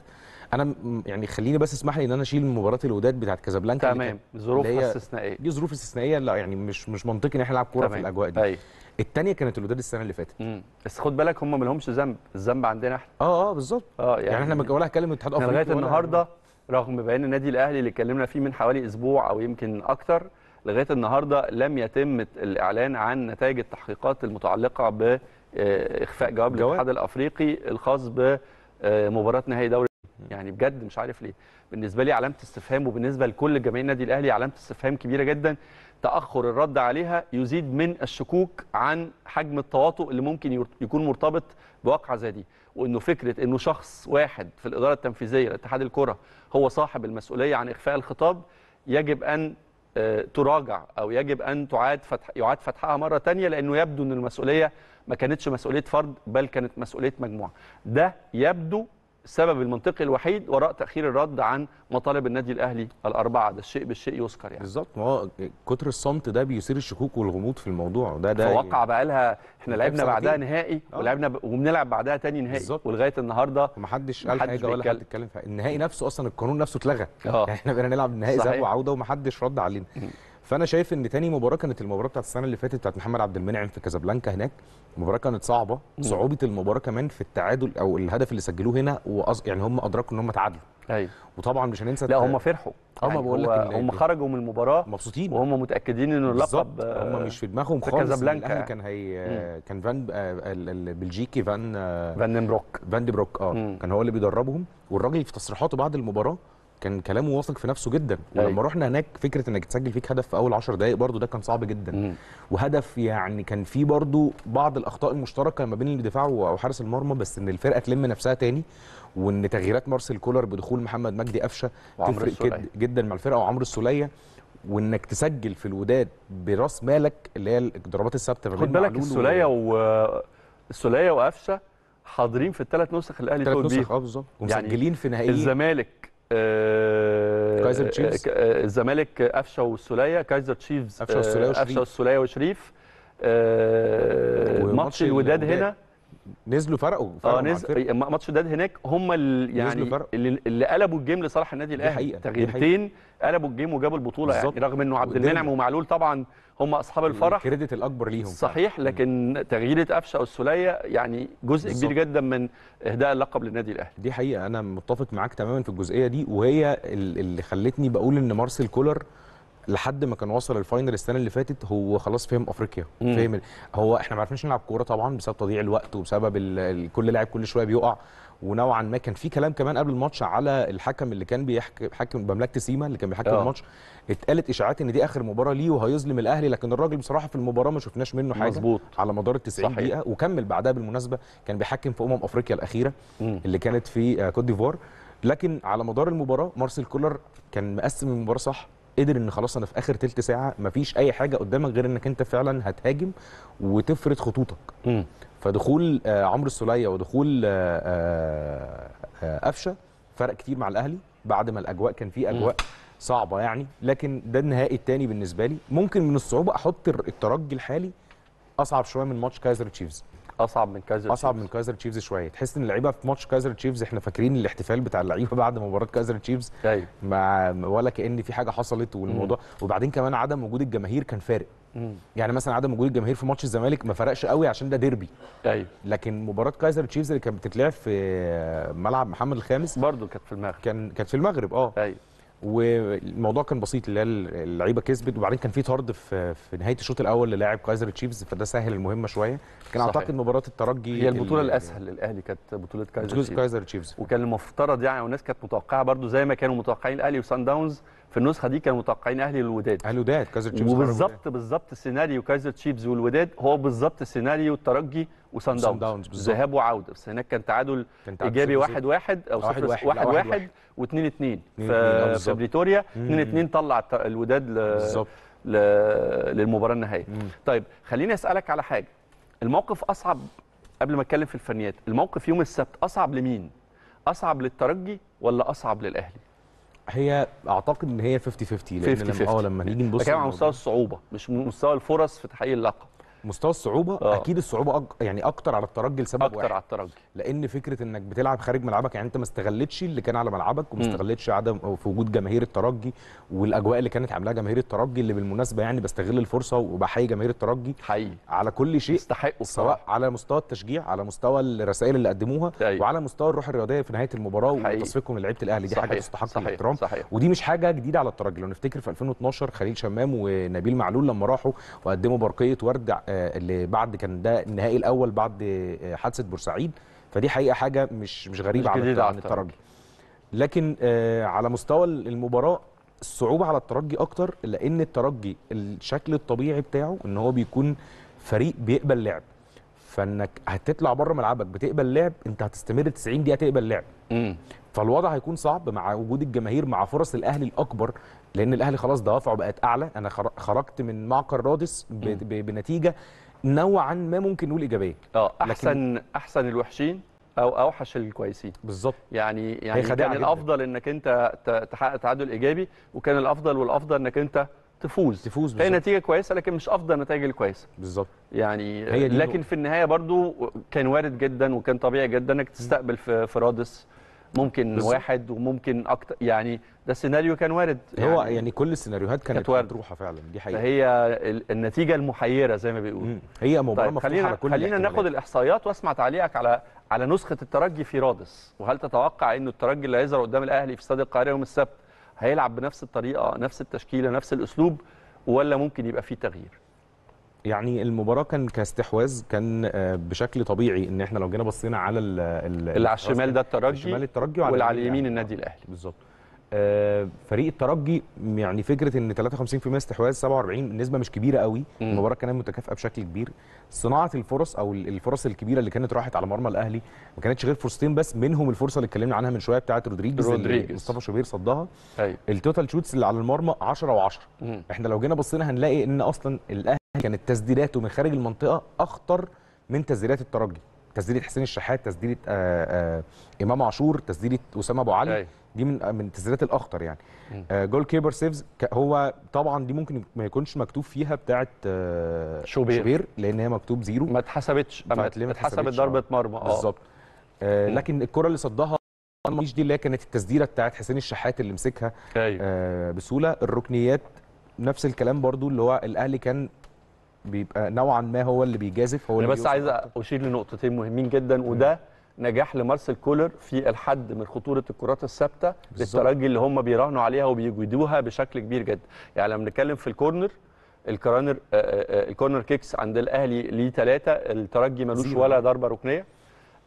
انا يعني خليني بس اسمح لي ان انا اشيل مباراه الوداد بتاعت كازابلانكا تمام ظروف استثنائيه دي ظروف استثنائيه لا يعني مش مش منطقي ان احنا نلعب كوره في الاجواء دي أي. طيب. التانية كانت الوداد السنه اللي فاتت بس خد بالك هم ما لهمش ذنب الذنب عندنا احنا اه اه بالظبط اه يعني, يعني احنا ولا هتكلم الاتحاد الافريقي لغايه النهارده رغم بيان النادي الاهلي اللي اتكلمنا فيه من حوالي اسبوع او يمكن اكتر لغايه النهارده لم يتم الاعلان عن نتائج التحقيقات المتعلقه باخفاء جواب الاتحاد الافريقي الخاص بمباراه نهائي دوري يعني بجد مش عارف ليه بالنسبه لي علامه استفهام وبالنسبه لكل جماهير النادي الاهلي علامه استفهام كبيره جدا تاخر الرد عليها يزيد من الشكوك عن حجم التواطؤ اللي ممكن يكون مرتبط بواقعه زي دي وانه فكره انه شخص واحد في الاداره التنفيذيه لاتحاد الكره هو صاحب المسؤوليه عن اخفاء الخطاب يجب ان آه، تراجع او يجب ان تعاد فتح يعاد فتحها مره ثانيه لانه يبدو ان المسؤوليه ما كانتش مسؤوليه فرد بل كانت مسؤوليه مجموعه ده يبدو السبب المنطقي الوحيد وراء تاخير الرد عن مطالب النادي الاهلي الاربعه ده الشيء بالشيء يذكر يعني بالظبط ما هو كتر الصمت ده بيثير الشكوك والغموض في الموضوع ده ده فوقع بقى لها احنا لعبنا بعدها نهائي آه. ولعبنا ب... وبنلعب بعدها تاني نهائي بالزبط. ولغايه النهارده ومحدش قال حاجه ولا حد اتكلم النهائي نفسه اصلا القانون نفسه اتلغى يعني احنا بقينا نلعب النهائي ذهاب وعوده ومحدش رد علينا فانا شايف ان تاني مباراه كانت المباراه بتاعت السنه اللي فاتت بتاعت محمد عبد المنعم في كازابلانكا هناك المباراه كانت صعبه صعوبه المباراه كمان في التعادل او الهدف اللي سجلوه هنا وأز... يعني هم ادركوا ان هم تعادلوا ايوه وطبعا مش هننسى لا هم فرحوا اه يعني بقول لك هم خرجوا من المباراه مبسوطين وهم متاكدين ان اللقب هم آه، مش في دماغهم خالص كازابلانكا يعني. كان هي كان فان آه، البلجيكي فان آه، فان بروك فان بروك اه مم. كان هو اللي بيدربهم والراجل في تصريحاته بعد المباراه كان كلامه واثق في نفسه جدا أيوة. ولما رحنا هناك فكره انك تسجل فيك هدف في اول 10 دقائق برده ده كان صعب جدا مم. وهدف يعني كان فيه برده بعض الاخطاء المشتركه ما بين الدفاع وحارس المرمى بس ان الفرقه تلم نفسها تاني وان تغييرات مارسيل كولر بدخول محمد مجدي قفشه تفرق جدا مع الفرقه وعمرو السوليه وانك تسجل في الوداد براس مالك اللي هي الضربات الثابته خد بالك السوليه و... السوليه وقفشه حاضرين في الثلاث نسخ الاهلي ثلاث نسخ اه بالظبط يعني ومسجلين يعني في نهائي الزمالك آه، كايزر تشيفز آه، آه، الزمالك قفشه والسوليه كايزر تشيفز قفشه والسوليه وشريف ماتش الوداد هنا نزلوا فرقوا فرقوا اه نزل ماتش الوداد هناك هم يعني اللي يعني اللي قلبوا الجيم لصالح النادي الاهلي تغييرتين قلبوا الجيم وجابوا البطوله يعني رغم انه عبد المنعم ومعلول طبعا هم اصحاب الفرح الكريدت الاكبر ليهم صحيح لكن تغييره قفشه والسوليه يعني جزء بالزبط. كبير جدا من اهداء اللقب للنادي الاهلي دي حقيقه انا متفق معاك تماما في الجزئيه دي وهي اللي خلتني بقول ان مارسيل كولر لحد ما كان وصل الفاينل السنه اللي فاتت هو خلاص فهم افريقيا فهم هو احنا ما عرفناش نلعب كوره طبعا بسبب تضييع الوقت وبسبب كل لاعب كل شويه بيقع ونوعا ما كان في كلام كمان قبل الماتش على الحكم اللي كان بيحكم بملكه سيما اللي كان بيحكم آه. الماتش اتقالت اشاعات ان دي اخر مباراه ليه وهيظلم الاهلي لكن الراجل بصراحه في المباراه ما شفناش منه حاجه مظبوط على مدار ال 90 دقيقه وكمل بعدها بالمناسبه كان بيحكم في امم افريقيا الاخيره مم. اللي كانت في آه، كوت ديفوار لكن على مدار المباراه مارسيل كولر كان مقسم المباراه صح قدر ان خلاص انا في اخر ثلث ساعه مفيش اي حاجه قدامك غير انك انت فعلا هتهاجم وتفرد خطوطك مم. فدخول آه، عمرو السوليه ودخول آه، قفشه فرق كتير مع الاهلي بعد ما الاجواء كان في اجواء مم. صعبه يعني لكن ده النهائي الثاني بالنسبه لي ممكن من الصعوبه احط الترجي الحالي اصعب شويه من ماتش كايزر تشيفز اصعب من كايزر اصعب من كايزر تشيفز شويه تحس ان اللعيبه في ماتش كايزر تشيفز احنا فاكرين الاحتفال بتاع اللعيبه بعد مباراه كايزر تشيفز ايوه مع ولا كان في حاجه حصلت والموضوع مم. وبعدين كمان عدم وجود الجماهير كان فارق مم. يعني مثلا عدم وجود الجماهير في ماتش الزمالك ما فرقش قوي عشان ده ديربي ايوه لكن مباراه كايزر تشيفز اللي كانت بتتلعب في ملعب محمد الخامس برضه كانت في المغرب كان كانت في المغرب اه ايوه والموضوع كان بسيط اللي اللعيبه كسبت وبعدين كان في طرد في نهايه الشوط الاول للاعب كايزر تشيفز فده سهل المهمه شويه كان اعتقد مباراه الترجي هي البطوله الاسهل الاهلي كانت بطوله كايزر تشيفز كايزر تشيفز وكان المفترض يعني والناس كانت متوقعه برده زي ما كانوا متوقعين الاهلي وسان داونز في النسخه دي كانوا متوقعين اهلي والوداد الوداد كايزر تشيبس وبالظبط بالظبط سيناريو كايزر تشيبس والوداد هو بالظبط سيناريو الترجي وسان داونز ذهاب وعوده بس هناك كان تعادل ايجابي 1 1 او 0 1 1 و2 2 في بريتوريا 2 2 طلع الوداد بالظبط للمباراه النهائيه طيب خليني اسالك على حاجه الموقف اصعب قبل ما اتكلم في الفنيات الموقف يوم السبت اصعب لمين اصعب للترجي ولا اصعب للاهلي هي اعتقد ان هي 50 50 لان 50 لما اه لما نيجي نبص على مستوى الصعوبه مش مستوى الفرص في تحقيق اللقب مستوى الصعوبه أوه. اكيد الصعوبه أج... يعني اكتر على الترجي لسبب اكتر واحد. على الترجي لان فكره انك بتلعب خارج ملعبك يعني انت ما استغلتش اللي كان على ملعبك وما استغلتش عدم في وجود جماهير الترجي والاجواء اللي كانت عاملاها جماهير الترجي اللي بالمناسبه يعني بستغل الفرصه وبحيي جماهير الترجي حقيقي على كل شيء يستحقوا سواء على مستوى التشجيع على مستوى الرسائل اللي قدموها أيوة. وعلى مستوى الروح الرياضيه في نهايه المباراه وتصفيقهم لعيبه الاهلي دي صحيح. حاجه تستحق الاحترام ودي مش حاجه جديده على الترجي لو نفتكر في 2012 خليل شمام ونبيل معلول لما راحوا وقدموا برقيه ورد آه، اللي بعد كان ده النهائي الاول بعد آه، حادثه بورسعيد فدي حقيقه حاجه مش مش غريبه مش على, عن الترجي لكن آه، على مستوى المباراه الصعوبه على الترجي اكتر لان الترجي الشكل الطبيعي بتاعه ان هو بيكون فريق بيقبل لعب فانك هتطلع بره ملعبك بتقبل لعب انت هتستمر 90 دقيقه تقبل لعب فالوضع هيكون صعب مع وجود الجماهير مع فرص الاهلي الاكبر لان الاهلي خلاص دوافعه بقت اعلى انا خرجت من معقل رادس بنتيجه نوعا ما ممكن نقول ايجابيه اه احسن احسن الوحشين او اوحش الكويسين بالظبط يعني يعني كان جدا. الافضل انك انت تحقق تعادل ايجابي وكان الافضل والافضل انك انت تفوز تفوز هي نتيجه كويسه لكن مش افضل النتائج الكويسه بالظبط يعني هي دي لكن في النهايه برضو كان وارد جدا وكان طبيعي جدا انك تستقبل في فرادس ممكن بالزبط. واحد وممكن اكتر يعني ده سيناريو كان وارد يعني هو يعني كل السيناريوهات كانت مطروحه فعلا دي حقيقه فهي النتيجه المحيره زي ما بيقولوا هي مباراه طيب مفتوحه على كل خلينا ناخد الاحصائيات واسمع تعليقك على على نسخه الترجي في رادس وهل تتوقع ان الترجي اللي هيظهر قدام الاهلي في استاد القاهره يوم السبت هيلعب بنفس الطريقه نفس التشكيله نفس الاسلوب ولا ممكن يبقى فيه تغيير يعني المباراه كان كاستحواذ كان آه، بشكل طبيعي ان احنا لو جينا بصينا على اللي على الشمال ده الترجي الشمال الترجي وعلى واللي على اليمين يعني. النادي الاهلي بالظبط آه، فريق الترجي يعني فكره ان 53% استحواذ 47 نسبه مش كبيره قوي المباراه كانت متكافئه بشكل كبير صناعه الفرص او الفرص الكبيره اللي كانت راحت على مرمى الاهلي ما كانتش غير فرصتين بس منهم الفرصه اللي اتكلمنا عنها من شويه بتاعه رودريجز اللي مصطفى شوبير صدها أيوه. التوتال شوتس اللي على المرمى 10 و10 احنا لو جينا بصينا هنلاقي ان اصلا الاهلي كانت تسديداته من خارج المنطقه اخطر من تسديدات الترجي تسديده حسين الشحات تسديده آه، آه، امام عاشور تسديده اسامه ابو علي أيوة. دي من آه، من التسديدات الاخطر يعني جول كيبر سيفز هو طبعا دي ممكن ما يكونش مكتوب فيها بتاعه شوبير. شوبير لان هي مكتوب زيرو ما اتحسبتش ما اتحسبت ضربه مرمى اه بالظبط لكن الكره اللي صدها مش دي اللي كانت التسديده بتاعت حسين الشحات اللي مسكها أيوة. آه بسهوله الركنيات نفس الكلام برضو اللي هو الاهلي كان بيبقى نوعا ما هو اللي بيجازف هو انا بس عايز اشير لنقطتين مهمين جدا وده نجاح لمارسيل كولر في الحد من خطوره الكرات الثابته للترجي اللي هم بيراهنوا عليها وبيجودوها بشكل كبير جدا يعني لما بنتكلم في الكورنر الكرانر آه، آه، آه، الكورنر كيكس عند الاهلي ليه ثلاثه الترجي ملوش ولا ضربه ركنيه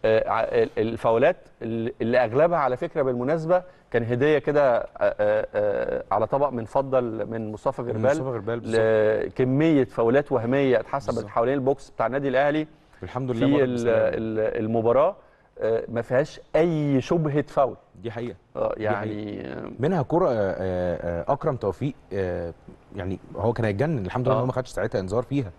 آه، الفاولات اللي اغلبها على فكره بالمناسبه كان هديه كده آه، آه، على طبق من فضه من مصطفى غربال مصطفى غربال كميه فاولات وهميه اتحسبت حوالين البوكس بتاع النادي الاهلي الحمد لله في المباراه ما فيهاش اي شبهه فاول دي حقيقه اه يعني حقيقة. منها كره اكرم توفيق يعني هو كان هيتجنن الحمد لله ما خدش ساعتها انذار فيها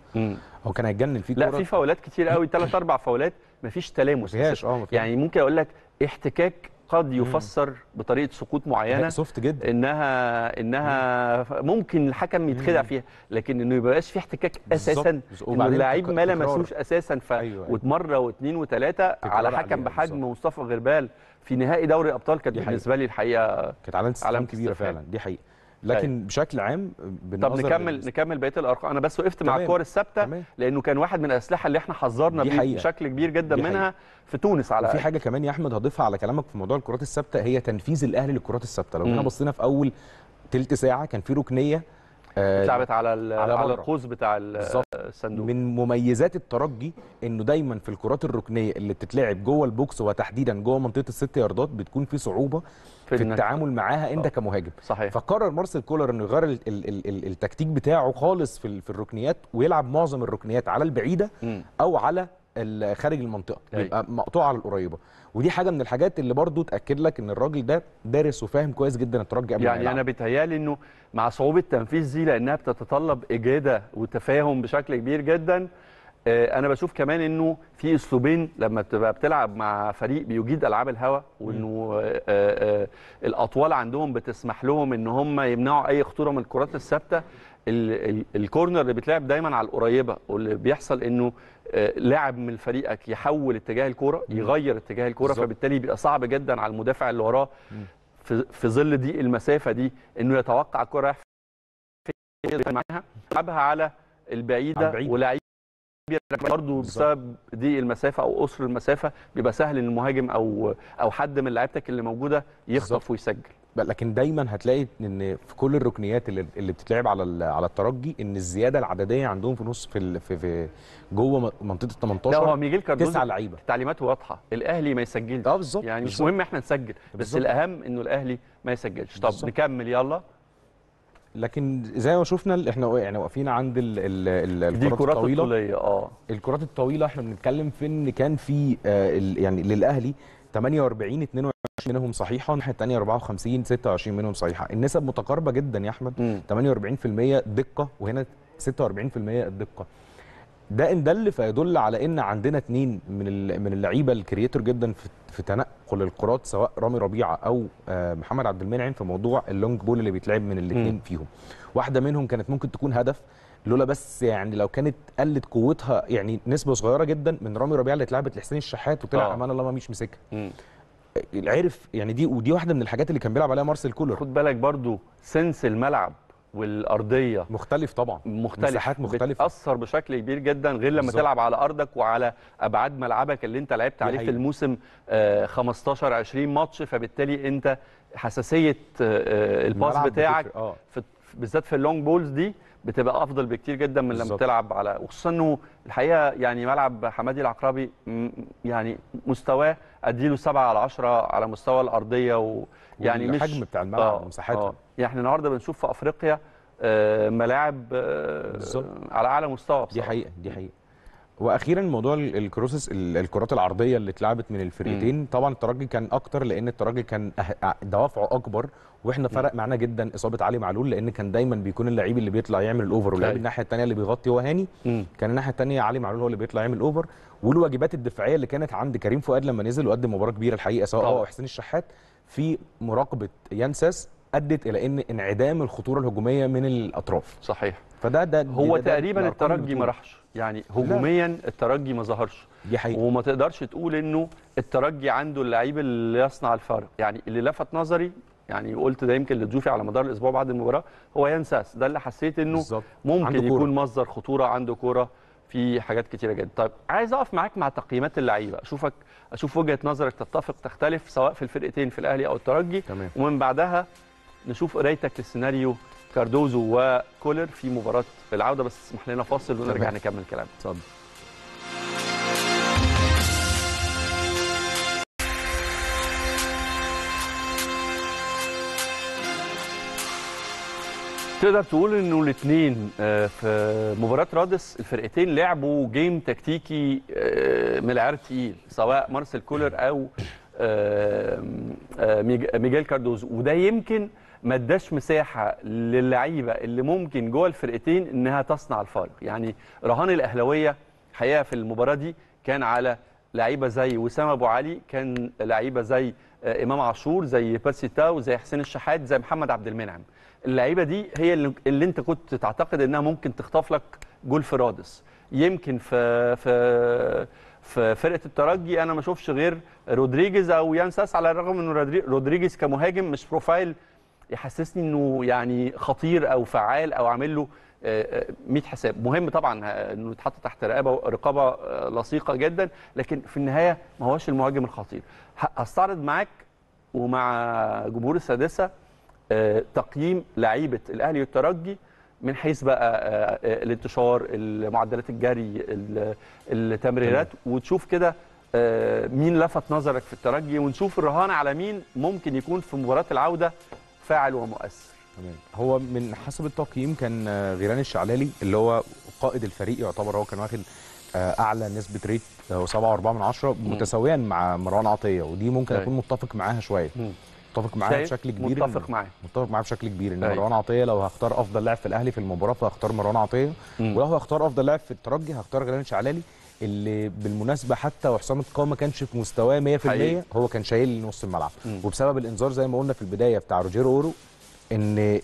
هو كان هيتجنن في كره لا في فاولات كتير قوي ثلاث اربع فاولات مفيش تلامس آه، يعني ممكن اقول لك احتكاك قد يفسر مم. بطريقه سقوط معينه سوفت جدا انها انها مم. ممكن الحكم يتخدع فيها لكن انه ما يبقاش في احتكاك اساسا ان اللاعب ما لمسوش اساسا ف أيوة. ومره أيوة. واثنين وثلاثه على حكم بحجم مصطفى غربال في نهائي دوري ابطال كانت بالنسبه لي الحقيقه كانت علامه كبيره فعلا دي حقيقه لكن أيه. بشكل عام طب نكمل بالنسبة. نكمل بقيه الارقام انا بس وقفت مع الكور الثابته لانه كان واحد من الاسلحه اللي احنا حذرنا بيه بشكل كبير جدا منها في تونس على في حاجه كمان يا احمد هضيفها على كلامك في موضوع الكرات الثابته هي تنفيذ الاهلي للكرات الثابته لو جينا بصينا في اول تلت ساعه كان في ركنيه اتلعبت آه، على على, على القوس بتاع الصندوق من مميزات الترجي انه دايما في الكرات الركنيه اللي بتتلعب جوه البوكس وتحديدا جوه منطقه الست ياردات بتكون في صعوبه في, في التعامل معاها انت آه. كمهاجم صحيح. فقرر مارسيل كولر انه يغير التكتيك بتاعه خالص في, في الركنيات ويلعب معظم الركنيات على البعيده م. او على خارج المنطقه يبقى مقطوعه على القريبه ودي حاجه من الحاجات اللي برضو تاكد لك ان الراجل ده دارس وفاهم كويس جدا الترجي قبل يعني انا بيتهيالي انه مع صعوبه تنفيذ دي لانها بتتطلب اجاده وتفاهم بشكل كبير جدا آه، انا بشوف كمان انه في اسلوبين لما بتبقى بتلعب مع فريق بيجيد العاب الهوا وانه آه، آه، الاطوال عندهم بتسمح لهم ان هم يمنعوا اي خطوره من الكرات الثابته الكورنر اللي بتلعب دايما على القريبه واللي بيحصل انه لاعب من فريقك يحول اتجاه الكوره يغير اتجاه الكوره فبالتالي بيبقى صعب جدا على المدافع اللي وراه في ظل دي المسافه دي انه يتوقع الكوره رايح معاها لعبها على البعيده ولاعيب برضه بسبب ضيق المسافه او قصر المسافه بيبقى سهل ان المهاجم او او حد من لعيبتك اللي موجوده يخطف ويسجل لكن دايما هتلاقي ان في كل الركنيات اللي, اللي بتتلعب على على الترجي ان الزياده العدديه عندهم في نص في في, في جوه منطقه ال 18 لا هو ميجيل كاردوزا تسع لعيبه التعليمات واضحه الاهلي ما يسجلش اه بالظبط يعني مش مهم احنا نسجل بس بالزبط. الاهم انه الاهلي ما يسجلش طب بالزبط. نكمل يلا لكن زي ما شفنا احنا يعني واقفين عند الـ الـ الـ الكرات الطويله الطوليه اه الكرات الطويله احنا بنتكلم في ان كان في آه يعني للاهلي 48 22 منهم صحيحه الناحيه الثانيه 54 26 منهم صحيحه النسب متقاربه جدا يا احمد م. 48% دقه وهنا 46% الدقه ده ان دل فيدل على ان عندنا اثنين من من اللعيبه الكرييتور جدا في تنقل الكرات سواء رامي ربيعه او آه، محمد عبد المنعم في موضوع اللونج بول اللي بيتلعب من الاثنين فيهم واحده منهم كانت ممكن تكون هدف لولا بس يعني لو كانت قلت قوتها يعني نسبه صغيره جدا من رامي ربيعه اللي اتلعبت لحسين الشحات وطلع آه. امان الله ما مش مسكها عرف يعني دي ودي واحده من الحاجات اللي كان بيلعب عليها مارسيل كولر خد بالك برضو سنس الملعب والارضيه مختلف طبعا مختلف مساحات مختلفه بتاثر بشكل كبير جدا غير لما بالزبط. تلعب على ارضك وعلى ابعاد ملعبك اللي انت لعبت عليه في الموسم 15 آه، 20 ماتش فبالتالي انت حساسيه آه، آه، الباس الباص بتاعك بالذات في اللونج بولز دي بتبقى افضل بكتير جدا من لما تلعب على وخصوصا انه الحقيقه يعني ملعب حمادي العقربي يعني مستواه اديله 7 على 10 على مستوى الارضيه ويعني مش الحجم بتاع الملعب ومساحته آه،, آه يعني احنا النهارده بنشوف في افريقيا آه ملاعب آه على اعلى مستوى بصراحه دي حقيقه دي حقيقه واخيرا موضوع الكروسس الكرات العرضيه اللي اتلعبت من الفرقتين طبعا الترجي كان اكتر لان الترجي كان أه- أه- دوافعه اكبر واحنا فرق معانا جدا اصابه علي معلول لان كان دايما بيكون اللعيب اللي بيطلع يعمل الاوفر واللعيب أيوه. الناحيه الثانيه اللي بيغطي هو هاني كان الناحيه الثانيه علي معلول هو اللي بيطلع يعمل الاوفر والواجبات الدفاعيه اللي كانت عند كريم فؤاد لما نزل وقدم مباراه كبيره الحقيقه سواء هو وحسين الشحات في مراقبه يانساس ادت الى ان انعدام الخطوره الهجوميه من الاطراف صحيح فده ده هو ده تقريبا ده الترجي ما راحش يعني هجوميا لا. الترجي ما ظهرش دي حقيقة. وما تقدرش تقول انه الترجي عنده اللعيب اللي يصنع الفرق يعني اللي لفت نظري يعني قلت ده يمكن لضيوفي على مدار الاسبوع بعد المباراه هو ينساس ده اللي حسيت انه بالزبط. ممكن يكون مصدر خطوره عنده كوره في حاجات كتيره جدا طيب عايز اقف معاك مع تقييمات اللعيبه اشوفك اشوف وجهه نظرك تتفق تختلف سواء في الفرقتين في الاهلي او الترجي تمام. ومن بعدها نشوف قرايتك للسيناريو كاردوزو وكولر في مباراه العوده بس اسمح لنا فاصل ونرجع نكمل الكلام اتفضل تقدر تقول انه الاثنين آه، في مباراه رادس الفرقتين لعبوا جيم تكتيكي آه، من العيار الثقيل سواء مارسيل كولر او آه، ميجيل كاردوز وده يمكن ما اداش مساحه للعيبه اللي ممكن جوه الفرقتين انها تصنع الفارق يعني رهان الاهلاويه حقيقه في المباراه دي كان على لعيبه زي وسام ابو علي كان لعيبه زي آه، امام عاشور زي باسي تاو زي حسين الشحات زي محمد عبد المنعم اللعيبه دي هي اللي, اللي انت كنت تعتقد انها ممكن تخطف لك جول في رادس يمكن في في في فرقه الترجي انا ما اشوفش غير رودريجيز او يانساس على الرغم ان رودريجيز كمهاجم مش بروفايل يحسسني انه يعني خطير او فعال او عامل له 100 آه، آه، حساب مهم طبعا آه، انه يتحط تحت رقابه رقابه لصيقه جدا لكن في النهايه ما هوش المهاجم الخطير هستعرض معاك ومع جمهور السادسه تقييم لعيبه الاهلي والترجي من حيث بقى الانتشار معدلات الجري التمريرات وتشوف كده مين لفت نظرك في الترجي ونشوف الرهان على مين ممكن يكون في مباراه العوده فاعل ومؤثر تمام هو من حسب التقييم كان آه، غيران الشعلالي اللي هو قائد الفريق يعتبر هو كان واخد آه، اعلى نسبه ريت 7.4 آه، متساويا مع مروان عطيه ودي ممكن طيب. اكون متفق معاها شويه متفق معاها بشكل كبير متفق معاها متفق معاها بشكل كبير ان طيب. مروان عطيه لو هختار افضل لاعب في الاهلي في المباراه فهختار مروان عطيه ولو هختار افضل لاعب في الترجي هختار غيران الشعلالي اللي بالمناسبه حتى وحسام القاهره ما كانش في مستواه 100% هو كان شايل نص الملعب م. وبسبب الانذار زي ما قلنا في البدايه بتاع روجيرو اورو ان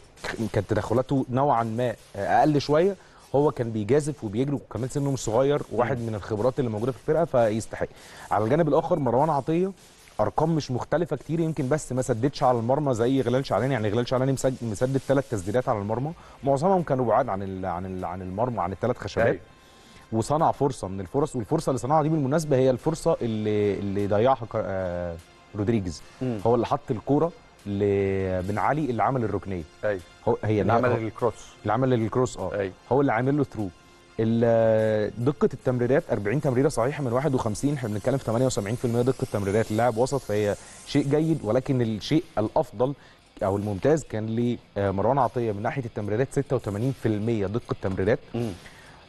كانت تدخلاته نوعا ما اقل شويه هو كان بيجازف وبيجري وكمان سنه مش صغير وواحد من الخبرات اللي موجوده في الفرقه فيستحق على الجانب الاخر مروان عطيه ارقام مش مختلفه كتير يمكن بس ما سددش على المرمى زي غلال شعلاني يعني غلال شعلاني مسدد ثلاث تسديدات على المرمى معظمهم كانوا بعاد عن الـ عن الـ عن المرمى عن الثلاث خشبات أيوة. وصنع فرصه من الفرص والفرصه اللي صنعها دي بالمناسبه هي الفرصه اللي اللي ضيعها آه، رودريجز هو اللي حط الكوره لبن علي اللي عمل الركنيه ايوه هي اللي عمل الكروس اللي عمل الكروس اه أي. هو اللي عامل له ثرو دقه التمريرات 40 تمريره صحيحه من 51 احنا بنتكلم في 78% دقه تمريرات اللاعب وسط فهي شيء جيد ولكن الشيء الافضل او الممتاز كان لمروان آه، عطيه من ناحيه التمريرات 86% دقه تمريرات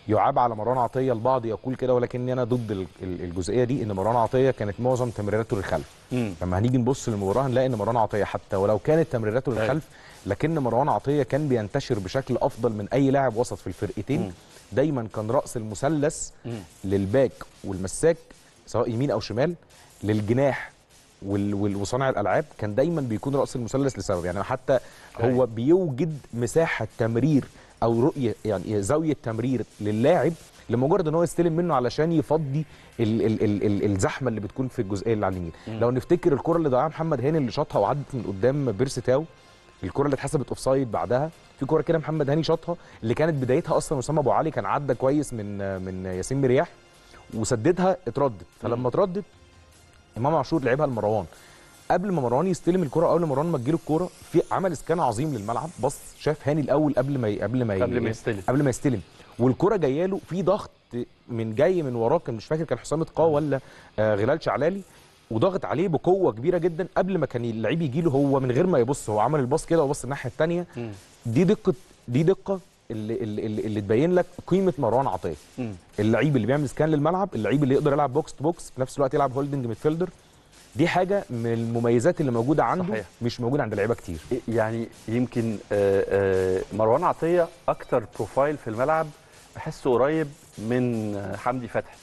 يعاب على مروان عطيه البعض يقول كده ولكني انا ضد الجزئيه دي ان مروان عطيه كانت معظم تمريراته للخلف لما هنيجي نبص للمباراه هنلاقي ان مروان عطيه حتى ولو كانت تمريراته أيوه. للخلف لكن مروان عطيه كان بينتشر بشكل افضل من اي لاعب وسط في الفرقتين مم. دايما كان راس المثلث للباك والمساك سواء يمين او شمال للجناح وصانع الالعاب كان دايما بيكون راس المثلث لسبب يعني حتى هو أيوه. بيوجد مساحه تمرير او رؤيه يعني زاويه تمرير للاعب لمجرد ان هو يستلم منه علشان يفضي الـ الـ الـ الـ الزحمه اللي بتكون في الجزئيه اللي على اليمين لو نفتكر الكره اللي ضيعها محمد هاني اللي شاطها وعدت من قدام بيرسي تاو الكره اللي اتحسبت اوفسايد بعدها في كره كده محمد هاني شاطها اللي كانت بدايتها اصلا اسامه ابو علي كان عدى كويس من من ياسين مرياح وسددها اتردت فلما اتردت امام عاشور لعبها لمروان قبل ما مروان يستلم الكره قبل ما مروان ما تجيله الكوره في عمل سكان عظيم للملعب بص شاف هاني الاول قبل ما قبل ما قبل ما يستلم قبل ما يستلم والكره جايه له في ضغط من جاي من وراه كان مش فاكر كان حسام اتقاه ولا آه، غلال شعلالي وضغط عليه بقوه كبيره جدا قبل ما كان اللعيب يجي له هو من غير ما يبص هو عمل الباص كده وبص الناحيه الثانيه دي دقه دي دقه اللي, اللي, اللي تبين لك قيمه مروان عطيه اللعيب اللي بيعمل سكان للملعب اللعيب اللي يقدر يلعب بوكس تو بوكس في نفس الوقت يلعب هولدنج ميدفيلدر دي حاجه من المميزات اللي موجوده عنده صحيح. مش موجوده عند لعيبه كتير إيه، يعني يمكن آه، آه، مروان عطيه اكتر بروفايل في الملعب بحسه قريب من آه، حمدي فتحي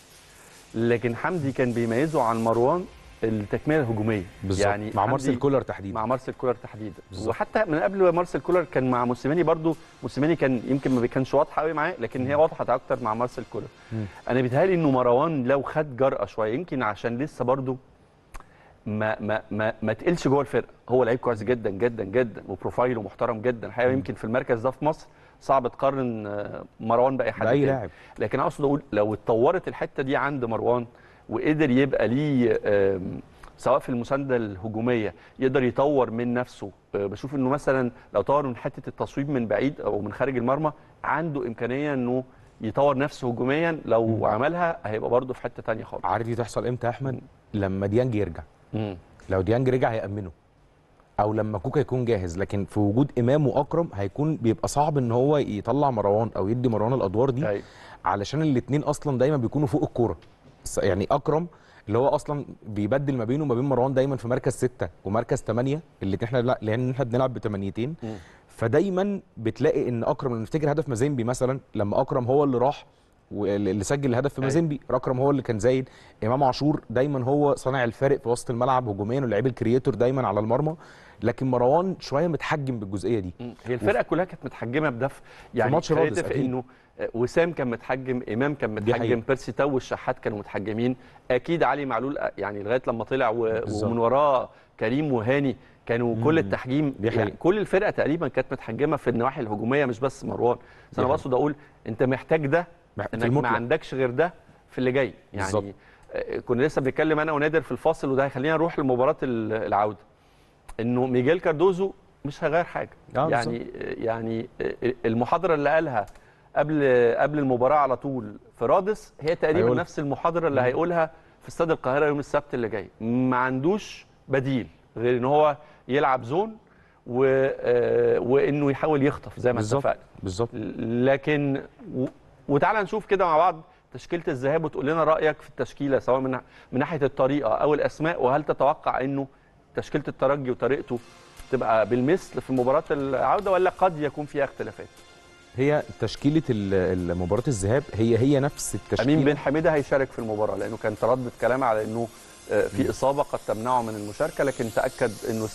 لكن حمدي كان بيميزه عن مروان التكمله الهجوميه بالزبط. يعني مع مارسيل كولر تحديدا مع مارسيل كولر تحديدا وحتى من قبل مارسيل كولر كان مع موسيماني برضو موسيماني كان يمكن ما كانش واضحه قوي معاه لكن هي واضحه اكتر مع مارسيل كولر م. انا بيتهيألي انه مروان لو خد جرأه شويه يمكن عشان لسه برضو ما ما ما, ما تقلش جوه الفرقه هو لعيب كويس جدا جدا جدا وبروفايله محترم جدا حقيقه يمكن في المركز ده في مصر صعب تقارن آه، مروان باي حد باي لاعب لكن اقصد اقول لو اتطورت الحته دي عند مروان وقدر يبقى ليه سواء في المسانده الهجوميه يقدر يطور من نفسه آه، بشوف انه مثلا لو طور من حته التصويب من بعيد او من خارج المرمى عنده امكانيه انه يطور نفسه هجوميا لو عملها هيبقى برضه في حته ثانيه خالص عارف دي تحصل امتى يا احمد لما ديانج يرجع مم. لو ديانج رجع هيامنه او لما كوكا يكون جاهز لكن في وجود امام واكرم هيكون بيبقى صعب ان هو يطلع مروان او يدي مروان الادوار دي أيوة. علشان الاثنين اصلا دايما بيكونوا فوق الكوره يعني اكرم اللي هو اصلا بيبدل ما بينه وما بين مروان دايما في مركز ستة ومركز ثمانية اللي احنا لان احنا بنلعب بثمانيتين فدايما بتلاقي ان اكرم لما نفتكر هدف مازيمبي مثلا لما اكرم هو اللي راح واللي سجل الهدف في أيوة. مازيمبي ركرم هو اللي كان زايد امام عاشور دايما هو صانع الفارق في وسط الملعب هجوميا واللعيب الكرييتور دايما على المرمى لكن مروان شويه متحجم بالجزئيه دي هي الفرقه وف... كلها كانت متحجمه بدف يعني في ماتش انه آه، وسام كان متحجم امام كان متحجم بيرسي تو والشحات كانوا متحجمين اكيد علي معلول آه، يعني لغايه لما طلع و... ومن وراه كريم وهاني كانوا مم. كل التحجيم يعني كل الفرقه تقريبا كانت متحجمه في النواحي الهجوميه مش بس مروان انا بقصد اقول انت محتاج ده انك ما عندكش غير ده في اللي جاي يعني بالزبط. آه، كنا لسه بنتكلم انا ونادر في الفاصل وده هيخلينا نروح لمباراه العوده انه ميجيل كاردوزو مش هيغير حاجه آه، يعني بالزبط. آه، يعني المحاضره اللي قالها قبل قبل المباراه على طول في رادس هي تقريبا هيقول. نفس المحاضره اللي هيقولها في استاد القاهره يوم السبت اللي جاي ما عندوش بديل غير ان هو يلعب زون و... وانه يحاول يخطف زي ما اتفقنا بالظبط لكن وتعالى نشوف كده مع بعض تشكيله الذهاب وتقول لنا رايك في التشكيله سواء من من ناحيه الطريقه او الاسماء وهل تتوقع انه تشكيله الترجي وطريقته تبقى بالمثل في مباراه العوده ولا قد يكون فيها اختلافات؟ هي تشكيله مباراه الذهاب هي هي نفس التشكيله امين بن حميده هيشارك في المباراه لانه كان تردد كلام على انه آه، في اصابه قد تمنعه من المشاركه لكن تاكد انه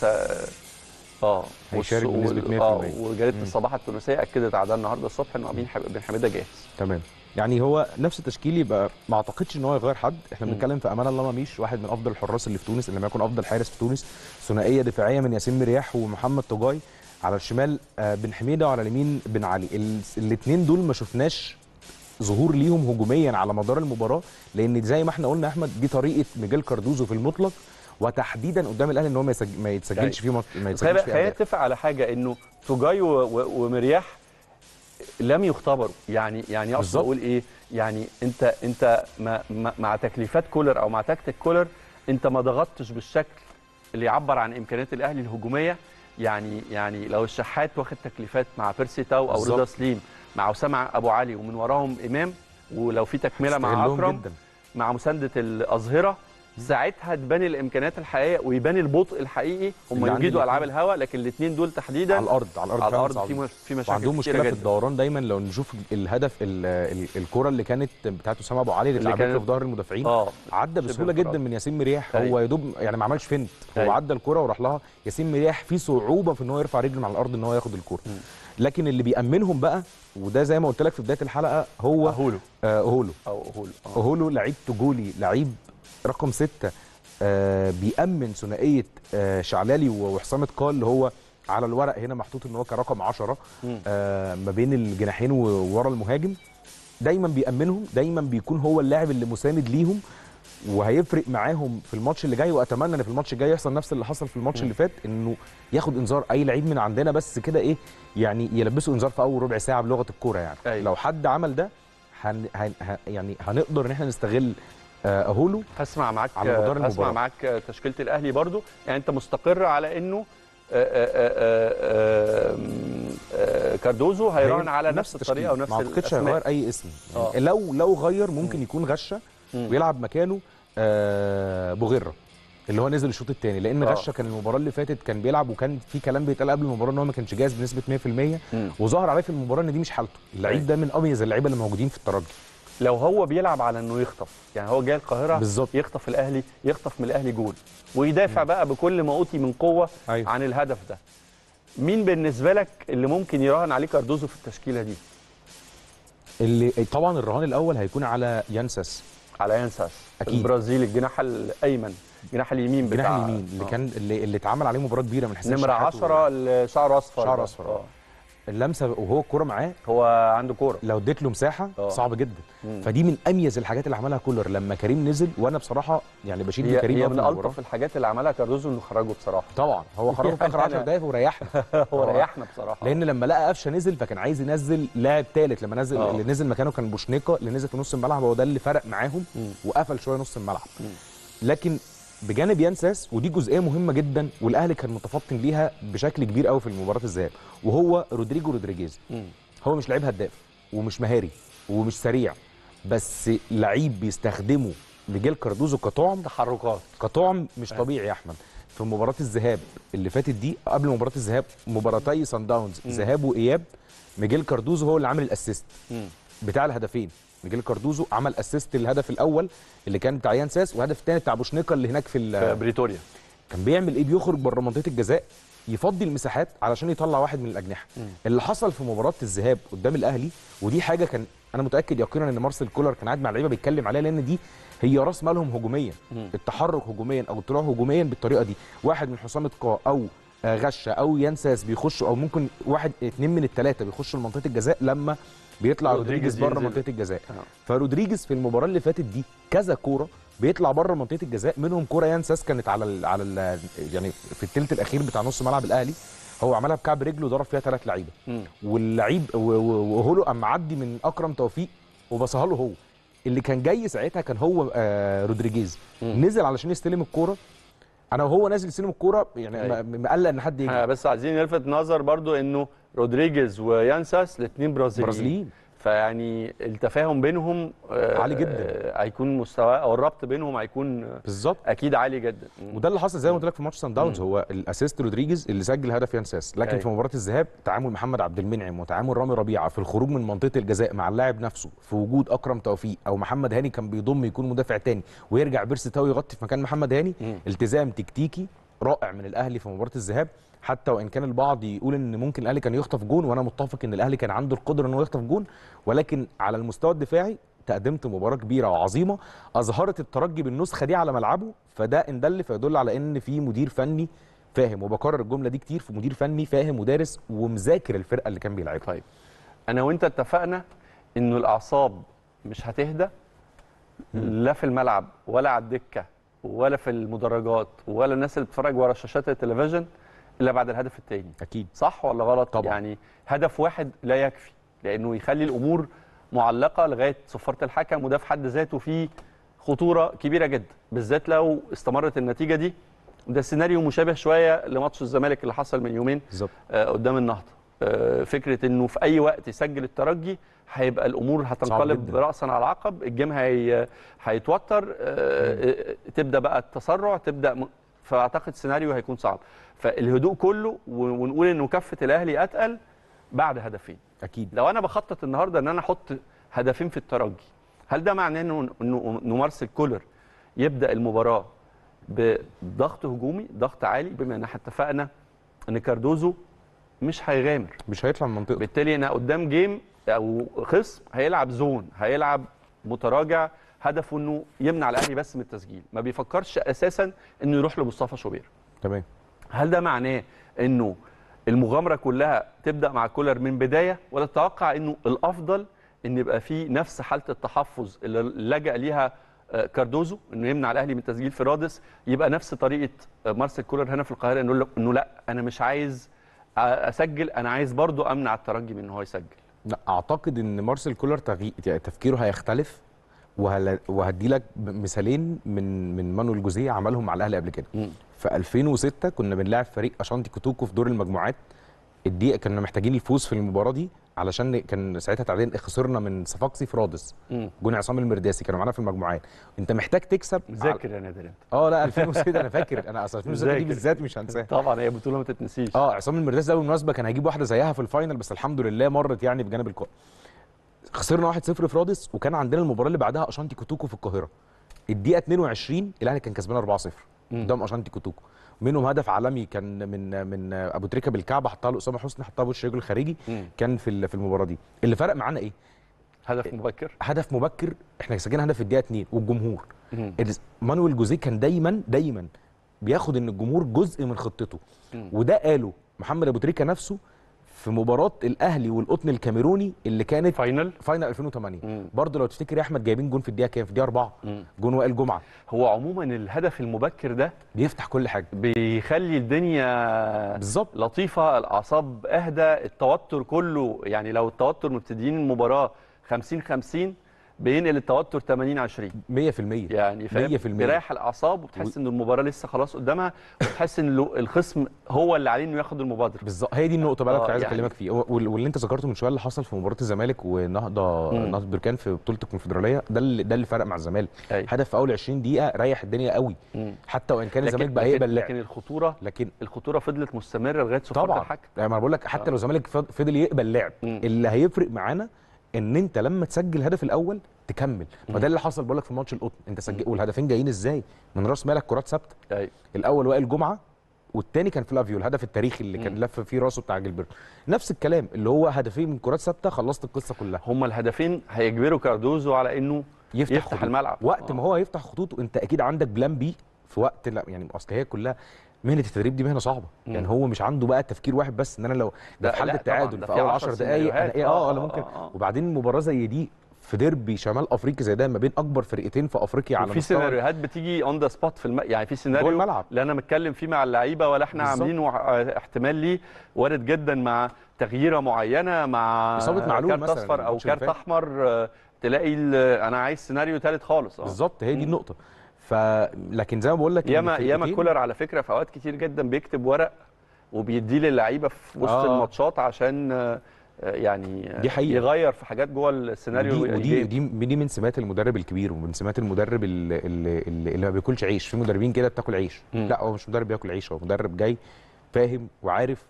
اه هيشارك بنسبه 100% اه وجريده الصباح التونسيه اكدت على ده النهارده الصبح انه امين بن حميده جاهز تمام يعني هو نفس التشكيل يبقى ما اعتقدش ان هو يغير حد احنا بنتكلم في امان الله مميش واحد من افضل الحراس اللي في تونس اللي لم يكن افضل حارس في تونس ثنائيه دفاعيه من ياسين مرياح ومحمد توجاي على الشمال آه، بن حميده وعلى اليمين بن علي الاثنين دول ما شفناش ظهور ليهم هجوميا على مدار المباراه لان زي ما احنا قلنا احمد دي طريقه ميجيل كاردوزو في المطلق وتحديدا قدام الاهلي ان هو ما يتسجلش فيه ما يتسجلش فيه خلينا نتفق على حاجه انه توجاي ومرياح لم يختبروا يعني يعني اقصد اقول ايه يعني انت انت ما ما مع تكليفات كولر او مع تكتيك كولر انت ما ضغطتش بالشكل اللي يعبر عن امكانيات الاهلي الهجوميه يعني يعني لو الشحات واخد تكليفات مع بيرسي تاو او رضا سليم مع اسامه ابو علي ومن وراهم امام ولو في تكمله مع اكرم جداً. مع مسانده الاظهره ساعتها تبان الامكانيات الحقيقيه ويبان البطء الحقيقي هم يجيدوا العاب الهواء لكن الاثنين دول تحديدا على الارض على الارض على الارض في في مشاكل عندهم مشكله في الدوران دايما لو نشوف الهدف الكوره اللي كانت بتاعت اسامه ابو علي اللي اتلعبت كانت... في ظهر المدافعين آه. عدى بسهوله جدا من ياسين مريح هو أيوه. يا دوب يعني ما عملش فنت هو أيوه. عدى الكوره وراح لها ياسين مريح في صعوبه في ان هو يرفع رجله على الارض ان هو ياخد الكوره لكن اللي بيأمنهم بقى وده زي ما قلت لك في بدايه الحلقه هو اهولو آه، اهولو اهولو آه. لعيب تجولي لعيب رقم ستة آه، بيأمن ثنائية آه، شعلالي وحسام اتقال اللي هو على الورق هنا محطوط ان هو كرقم 10 آه، ما بين الجناحين وورا المهاجم دايما بيأمنهم دايما بيكون هو اللاعب اللي مساند ليهم وهيفرق معاهم في الماتش اللي جاي واتمنى ان في الماتش الجاي يحصل نفس اللي حصل في الماتش اللي فات انه ياخد انذار اي لعيب من عندنا بس كده ايه يعني يلبسه انذار في اول ربع ساعه بلغه الكوره يعني أيوة. لو حد عمل ده هن... هن... يعني هنقدر ان احنا نستغل آه، اهوله هسمع معاك على مدار المباراه هسمع معاك تشكيله الاهلي برضو يعني انت مستقر على انه آه، آه، كاردوزو هيراهن على نفس الطريقه ونفس ما اعتقدش هيغير اي اسم يعني لو لو غير ممكن يكون غشه ويلعب مكانه بوغيرا اللي هو نزل الشوط الثاني لان أوه. غشه كان المباراه اللي فاتت كان بيلعب وكان في كلام بيتقال قبل المباراه ان هو ما كانش جاهز بنسبه 100% وظهر عليه في المباراه ان دي مش حالته اللعيب أيوة. ده من اميز اللعيبه اللي موجودين في الترجي لو هو بيلعب على انه يخطف يعني هو جاي القاهره بالزبط. يخطف الاهلي يخطف من الاهلي جول ويدافع م. بقى بكل ما اوتي من قوه أيوه. عن الهدف ده مين بالنسبه لك اللي ممكن يراهن عليه كاردوزو في التشكيله دي اللي طبعا الرهان الاول هيكون على يانساس على يانساس أكيد. البرازيلي الجناح الايمن جناح اليمين بتاع الجناح اليمين اللي آه. كان اللي, اللي اتعمل عليه مباراه كبيره من حسين نمره 10 شعره اصفر شعره اصفر آه. اللمسه وهو الكوره معاه هو عنده كوره لو اديت له مساحه أوه. صعب جدا مم. فدي من اميز الحاجات اللي عملها كولر لما كريم نزل وانا بصراحه يعني بشيل بيه كريم هي من الطف الحاجات اللي عملها كاردوزو انه خرجه بصراحه طبعا هو خرجه في اخر 10 دقائق وريحنا هو ريحنا بصراحه لان لما لقى قفشه نزل فكان عايز ينزل لاعب ثالث لما نزل أوه. اللي نزل مكانه كان بوشنيكا اللي نزل في نص الملعب هو ده اللي فرق معاهم وقفل شويه نص الملعب لكن بجانب يانساس ودي جزئيه مهمه جدا والاهلي كان متفطن ليها بشكل كبير قوي في مباراه الذهاب وهو رودريجو رودريجيز هو مش لعيب هداف ومش مهاري ومش سريع بس لعيب بيستخدمه ميجيل كاردوزو كطعم تحركات كطعم مش آه. طبيعي يا احمد في مباراه الذهاب اللي فاتت دي قبل مباراه الذهاب مباراتي سان داونز ذهاب واياب ميجيل كاردوزو هو اللي عامل الاسيست بتاع الهدفين ميجيل كاردوزو عمل اسيست للهدف الاول اللي كان بتاع يان ساس وهدف الثاني بتاع بوشنيكا اللي هناك في, بريتوريا كان بيعمل ايه بيخرج بره منطقه الجزاء يفضي المساحات علشان يطلع واحد من الاجنحه مم. اللي حصل في مباراه الذهاب قدام الاهلي ودي حاجه كان انا متاكد يقينا ان مارسيل كولر كان قاعد مع اللعيبه بيتكلم عليها لان دي هي راس مالهم هجوميا التحرك هجوميا او الطلوع هجوميا بالطريقه دي واحد من حسام القاء او آه، غشه او ينساس بيخشوا او ممكن واحد اتنين من الثلاثه بيخشوا لمنطقه الجزاء لما بيطلع رودريجيز بره منطقه الجزاء اه. فرودريجيز في المباراه اللي فاتت دي كذا كوره بيطلع بره منطقه الجزاء منهم كوره يان ساس كانت على الـ على الـ يعني في الثلث الاخير بتاع نص ملعب الاهلي هو عملها بكعب رجله وضرب فيها ثلاث لعيبه واللعيب وهولو قام معدي من اكرم توفيق وبصها له هو اللي كان جاي ساعتها كان هو آه رودريجيز نزل علشان يستلم الكوره انا وهو نازل يستلم الكوره يعني أيوة. مقلق ان حد يجي آه، بس عايزين نلفت نظر برضو انه رودريجيز ويانساس الاثنين برازيليين برازيليين فيعني التفاهم بينهم آه، عالي جدا آه، هيكون مستوى او الربط بينهم هيكون بالظبط اكيد عالي جدا وده اللي حصل زي ما قلت لك في ماتش سان داونز هو الاسيست رودريجيز اللي سجل هدف يانساس لكن أي. أيوه. في مباراه الذهاب تعامل محمد عبد المنعم وتعامل رامي ربيعه في الخروج من منطقه الجزاء مع اللاعب نفسه في وجود اكرم توفيق او محمد هاني كان بيضم يكون مدافع تاني ويرجع بيرسي تاو يغطي في مكان محمد هاني التزام تكتيكي رائع من الاهلي في مباراه الذهاب حتى وان كان البعض يقول ان ممكن الاهلي كان يخطف جون وانا متفق ان الاهلي كان عنده القدره انه يخطف جون ولكن على المستوى الدفاعي تقدمت مباراه كبيره وعظيمه اظهرت الترجي بالنسخه دي على ملعبه فده ان دل فيدل على ان في مدير فني فاهم وبكرر الجمله دي كتير في مدير فني فاهم ودارس ومذاكر الفرقه اللي كان بيلعبها طيب انا وانت اتفقنا انه الاعصاب مش هتهدى لا في الملعب ولا على الدكه ولا في المدرجات ولا الناس اللي بتتفرج ورا شاشات التلفزيون الا بعد الهدف الثاني اكيد صح ولا غلط طبعا يعني هدف واحد لا يكفي لانه يخلي الامور معلقه لغايه صفاره الحكم وده في حد ذاته فيه خطوره كبيره جدا بالذات لو استمرت النتيجه دي ده سيناريو مشابه شويه لماتش الزمالك اللي حصل من يومين بالظبط آه قدام النهضه آه فكره انه في اي وقت يسجل الترجي هيبقى الامور هتنقلب راسا على عقب الجيم هيتوتر آه،, آه تبدا بقى التسرع تبدا فاعتقد سيناريو هيكون صعب فالهدوء كله ونقول انه كفه الاهلي اتقل بعد هدفين اكيد لو انا بخطط النهارده ان انا احط هدفين في الترجي هل ده معناه انه مارسيل كولر يبدا المباراه بضغط هجومي ضغط عالي بما ان احنا اتفقنا ان كاردوزو مش هيغامر مش هيطلع من منطقته بالتالي انا قدام جيم او خصم هيلعب زون هيلعب متراجع هدفه انه يمنع الاهلي بس من التسجيل ما بيفكرش اساسا انه يروح لمصطفى شوبير تمام هل ده معناه انه المغامره كلها تبدا مع كولر من بدايه ولا تتوقع انه الافضل ان يبقى في نفس حاله التحفظ اللي لجا ليها آه، كاردوزو انه يمنع الاهلي من تسجيل في رادس يبقى نفس طريقه آه، مارسيل كولر هنا في القاهره انه انه لا انا مش عايز اسجل انا عايز برضو امنع الترجي من ان هو يسجل لا اعتقد ان مارسيل كولر تفكيره هيختلف وهدي لك مثالين من من مانويل جوزيه عملهم على الاهلي قبل كده في 2006 كنا بنلاعب فريق اشانتي كوتوكو في دور المجموعات الدقيقه كنا محتاجين الفوز في المباراه دي علشان كان ساعتها تعادلنا خسرنا من صفاقسي في رادس جون عصام المرداسي كانوا معانا في المجموعات انت محتاج تكسب ذاكر يا نادر انت اه لا 2006 انا فاكر انا اصلا 2006 دي بالذات مش هنساها طبعا هي بطوله ما تتنسيش اه عصام المرداسي ده بالمناسبه كان هيجيب واحده زيها في الفاينل بس الحمد لله مرت يعني بجانب الكوره خسرنا 1-0 في رادس وكان عندنا المباراه اللي بعدها اشانتي كوتوكو في القاهره الدقيقه 22 الاهلي كان كسبان 4-0 قدام اشانتي كوتوكو منهم هدف عالمي كان من من ابو تريكه بالكعبه حطها له اسامه حسني حطها بوش رجله الخارجي كان في في المباراه دي اللي فرق معانا ايه هدف مبكر هدف مبكر احنا سجلنا هدف في الدقيقه 2 والجمهور مانويل جوزيه كان دايما دايما بياخد ان الجمهور جزء من خطته وده قاله محمد ابو تريكه نفسه في مباراه الاهلي والقطن الكاميروني اللي كانت فاينل فاينل 2008 برضه لو تفتكر يا احمد جايبين جون في الدقيقه كام في الدقيقه 4 جون وائل جمعه هو عموما الهدف المبكر ده بيفتح كل حاجه بيخلي الدنيا بالظبط لطيفه الاعصاب اهدى التوتر كله يعني لو التوتر مبتدئين المباراه 50 50 بينقل التوتر 80 20 100% يعني فاهم بيريح الاعصاب وبتحس ان المباراه لسه خلاص قدامها وبتحس ان الخصم هو اللي عليه انه ياخد المبادره بالظبط هي دي النقطه بقى اللي كنت آه، عايز يعني. اكلمك فيها واللي انت ذكرته من شويه اللي حصل في مباراه الزمالك والنهضه نهضه بركان في بطوله الكونفدراليه ده اللي ده اللي فرق مع الزمالك هدف في اول 20 دقيقه ريح الدنيا قوي مم. حتى وان كان الزمالك بقى هيقبل لكن الخطوره لكن الخطوره فضلت مستمره لغايه سقوط الحكم طبعا يعني ما انا بقول لك حتى آه. لو الزمالك فضل يقبل لعب اللي هيفرق معانا ان انت لما تسجل الهدف الاول تكمل ما ده اللي حصل بقول لك في ماتش القطن انت سجل والهدفين جايين ازاي من راس مالك كرات ثابته ايوه الاول وائل جمعه والتاني كان فلافيو الهدف التاريخي اللي كان لف فيه راسه بتاع جilberto نفس الكلام اللي هو هدفين من كرات ثابته خلصت القصه كلها هما الهدفين هيجبروا كاردوزو على انه يفتح, يفتح الملعب وقت آه. ما هو هيفتح خطوطه انت اكيد عندك بلان بي في وقت لا يعني اصل هي كلها مهنه التدريب دي مهنه صعبه مم. يعني هو مش عنده بقى تفكير واحد بس ان انا لو ده في حاله التعادل في اول 10 دقائق انا ايه اه انا آه، ممكن آه آه. وبعدين مباراه زي دي في ديربي شمال افريقيا زي ده ما بين اكبر فرقتين في افريقيا على في سيناريوهات بتيجي اون ذا سبوت في الم... يعني في سيناريو الملعب. لا انا متكلم فيه مع اللعيبه ولا احنا بالزبط. عاملين آه، احتمال ليه وارد جدا مع تغييره معينه مع اصابه معلول كارت اصفر او كارت احمر آه، تلاقي انا عايز سيناريو ثالث خالص اه بالظبط هي دي النقطه ف لكن زي ما بقول لك ياما ياما كولر على فكره في اوقات كتير جدا بيكتب ورق وبيديه للعيبه في وسط آه. الماتشات عشان آه، يعني دي حقيقة. يغير في حاجات جوه السيناريو ودي ودي, ودي دي من سمات المدرب الكبير ومن سمات المدرب اللي, اللي, اللي ما بياكلش عيش في مدربين كده بتاكل عيش م. لا هو مش مدرب بياكل عيش هو مدرب جاي فاهم وعارف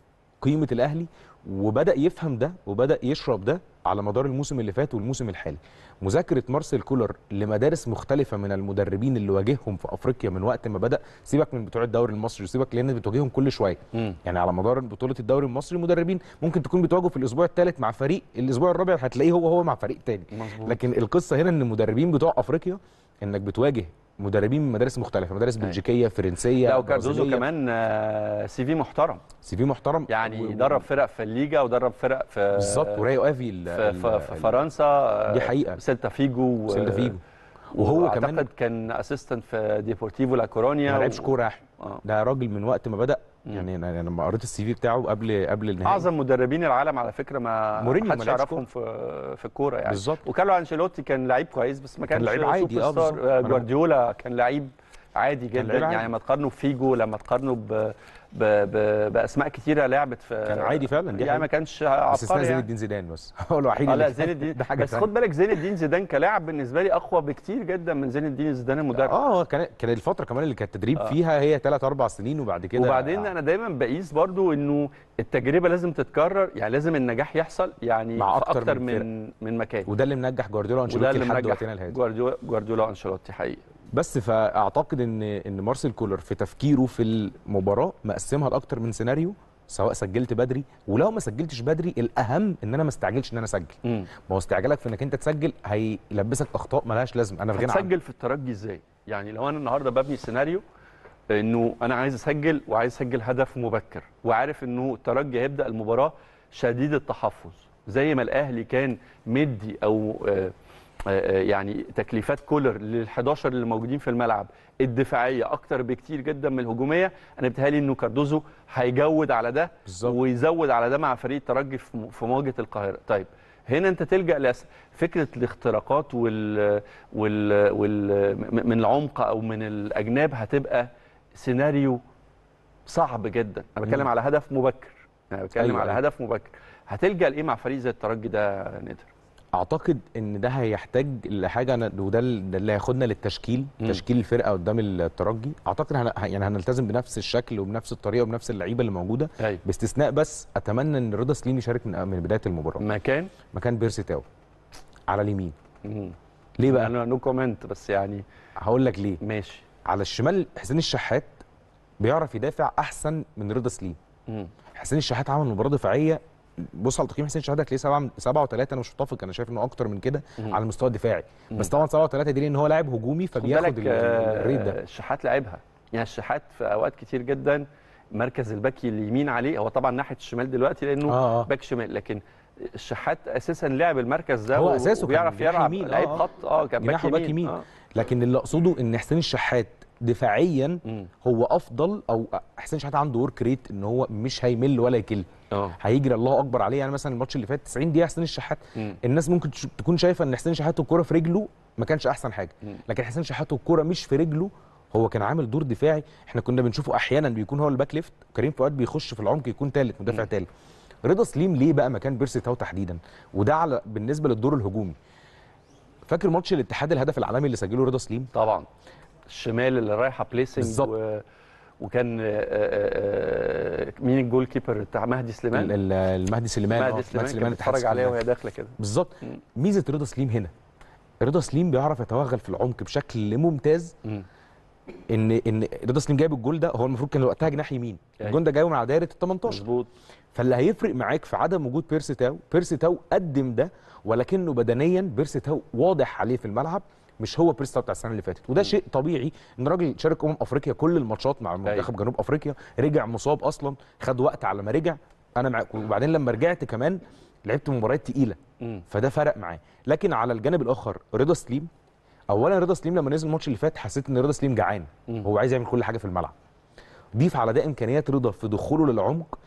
قيمه الاهلي وبدا يفهم ده وبدا يشرب ده على مدار الموسم اللي فات والموسم الحالي مذاكره مارسيل كولر لمدارس مختلفه من المدربين اللي واجههم في افريقيا من وقت ما بدا سيبك من بتوع الدوري المصري سيبك لان بتواجههم كل شويه يعني على مدار بطوله الدوري المصري مدربين ممكن تكون بتواجهه في الاسبوع الثالث مع فريق الاسبوع الرابع هتلاقيه هو هو مع فريق ثاني لكن القصه هنا ان المدربين بتوع افريقيا انك بتواجه مدربين من مدارس مختلفه مدارس بلجيكيه فرنسيه لا وكاردوزو كمان آه، سي في محترم سي في محترم يعني و... درب فرق في الليجا ودرب فرق في بالظبط ورايو افي في, في, في فرنسا آه، دي حقيقه سيلتا فيجو سيلتا فيجو وهو كمان اعتقد كان اسيستنت في ديبورتيفو لا كورونيا ما لعبش كوره يا آه. احمد ده راجل من وقت ما بدا يعني انا يعني لما قريت السي في بتاعه قبل قبل النهائي اعظم مدربين العالم على فكره ما ما يعرفهم في في الكوره يعني بالظبط وكارلو انشيلوتي كان لعيب كويس بس ما كانش كان لعيب عادي آه،, اه جوارديولا كان لعيب عادي جدا يعني لما تقارنه بفيجو لما تقارنه ب ب... ب... باسماء كتيره لعبت في كان عادي فعلا دي يعني ما كانش عبقري يعني. زين الدين زيدان بس هو الوحيد آه، اللي لا زين الدين ده حاجه بس خد بالك زين الدين زيدان كلاعب بالنسبه لي اقوى بكتير جدا من زين الدين زيدان المدرب اه كان كان الفتره كمان اللي كان التدريب آه. فيها هي ثلاث اربع سنين وبعد كده وبعدين آه. انا دايما بقيس برضو انه التجربه لازم تتكرر يعني لازم النجاح يحصل يعني مع اكتر, أكتر من من, من مكان وده اللي منجح جوارديولا انشيلوتي لحد وقتنا الهادي جوارديولا انشيلوتي حقيقي بس فاعتقد ان ان مارسيل كولر في تفكيره في المباراه مقسمها لاكثر من سيناريو سواء سجلت بدري ولو ما سجلتش بدري الاهم ان انا ما استعجلش ان انا اسجل ما هو استعجالك في انك انت تسجل هيلبسك اخطاء ملهاش لازمه انا في غنى هتسجل في الترجي ازاي يعني لو انا النهارده ببني سيناريو انه انا عايز اسجل وعايز اسجل هدف مبكر وعارف انه الترجي هيبدا المباراه شديد التحفظ زي ما الاهلي كان مدي او آه آه، آه، يعني تكليفات كولر لل11 اللي موجودين في الملعب الدفاعيه اكتر بكتير جدا من الهجوميه انا بتهيألي انه كاردوزو هيجود على ده بالزبط. ويزود على ده مع فريق الترجي في مواجهه القاهره طيب هنا انت تلجا لفكره فكره الاختراقات وال... وال... وال من العمق او من الاجناب هتبقى سيناريو صعب جدا انا بتكلم على هدف مبكر انا بتكلم أيوة. على أيوه. هدف مبكر هتلجا لايه مع فريق زي الترجي ده نادر اعتقد ان ده هيحتاج لحاجه انا وده اللي هياخدنا للتشكيل م. تشكيل الفرقه قدام الترجي اعتقد هن... يعني هنلتزم بنفس الشكل وبنفس الطريقه وبنفس اللعيبه اللي موجوده أيوة. باستثناء بس اتمنى ان رضا سليم يشارك من من بدايه المباراه مكان مكان بيرسي تاو على اليمين ليه بقى انا نو كومنت بس يعني هقول لك ليه ماشي على الشمال حسين الشحات بيعرف يدافع احسن من رضا سليم حسين الشحات عمل مباراه دفاعيه بص على تقييم حسين شحاته هتلاقيه 7 7 و3 انا مش متفق انا شايف انه اكتر من كده على المستوى الدفاعي بس طبعا 7 و3 دي لان هو لاعب هجومي فبياخد آه، الريت ده الشحات لعبها يعني الشحات في اوقات كتير جدا مركز الباك اليمين عليه هو طبعا ناحيه الشمال دلوقتي لانه آه. آه. باك شمال لكن الشحات اساسا لعب المركز ده هو اساسه وبيعرف يلعب آه، لعيب خط اه كان باك يمين, يمين. آه. لكن اللي اقصده ان حسين الشحات دفاعيا هو افضل او حسين شحاته عنده ورك ريت ان هو مش هيمل ولا يكل أوه. هيجري الله اكبر عليه يعني مثلا الماتش اللي فات 90 دقيقه حسين الشحات مم. الناس ممكن تكون شايفه ان حسين شحاته الكوره في رجله ما كانش احسن حاجه مم. لكن حسين شحاته الكوره مش في رجله هو كان عامل دور دفاعي احنا كنا بنشوفه احيانا بيكون هو الباك ليفت كريم فؤاد بيخش في العمق يكون ثالث مدافع ثالث رضا سليم ليه بقى مكان بيرسي تاو تحديدا وده على بالنسبه للدور الهجومي فاكر ماتش الاتحاد الهدف العالمي اللي سجله رضا سليم طبعا الشمال اللي رايحه بليسنج بالظبط و... وكان آه، آه، آه، مين الجول كيبر بتاع مهدي سليمان المهدي سليمان مهدي سليمان, مهدي سليمان اتفرج عليها يعني. وهي داخله كده بالظبط ميزه رضا سليم هنا رضا سليم بيعرف يتوغل في العمق بشكل ممتاز م. ان ان رضا سليم جايب الجول ده هو المفروض كان وقتها جناح يمين يعني. الجول ده جايبه من على دايره ال 18 مظبوط فاللي هيفرق معاك في عدم وجود بيرسي تاو بيرسي تاو قدم ده ولكنه بدنيا بيرسي تاو واضح عليه في الملعب مش هو بريستا بتاع السنه اللي فاتت وده شيء طبيعي ان راجل شارك امم افريقيا كل الماتشات مع أيوة. منتخب جنوب افريقيا رجع مصاب اصلا خد وقت على ما رجع انا معاك وبعدين لما رجعت كمان لعبت مباريات تقيله فده فرق معاه لكن على الجانب الاخر رضا سليم اولا رضا سليم لما نزل الماتش اللي فات حسيت ان رضا سليم جعان هو عايز يعمل كل حاجه في الملعب ضيف على ده امكانيات رضا في دخوله للعمق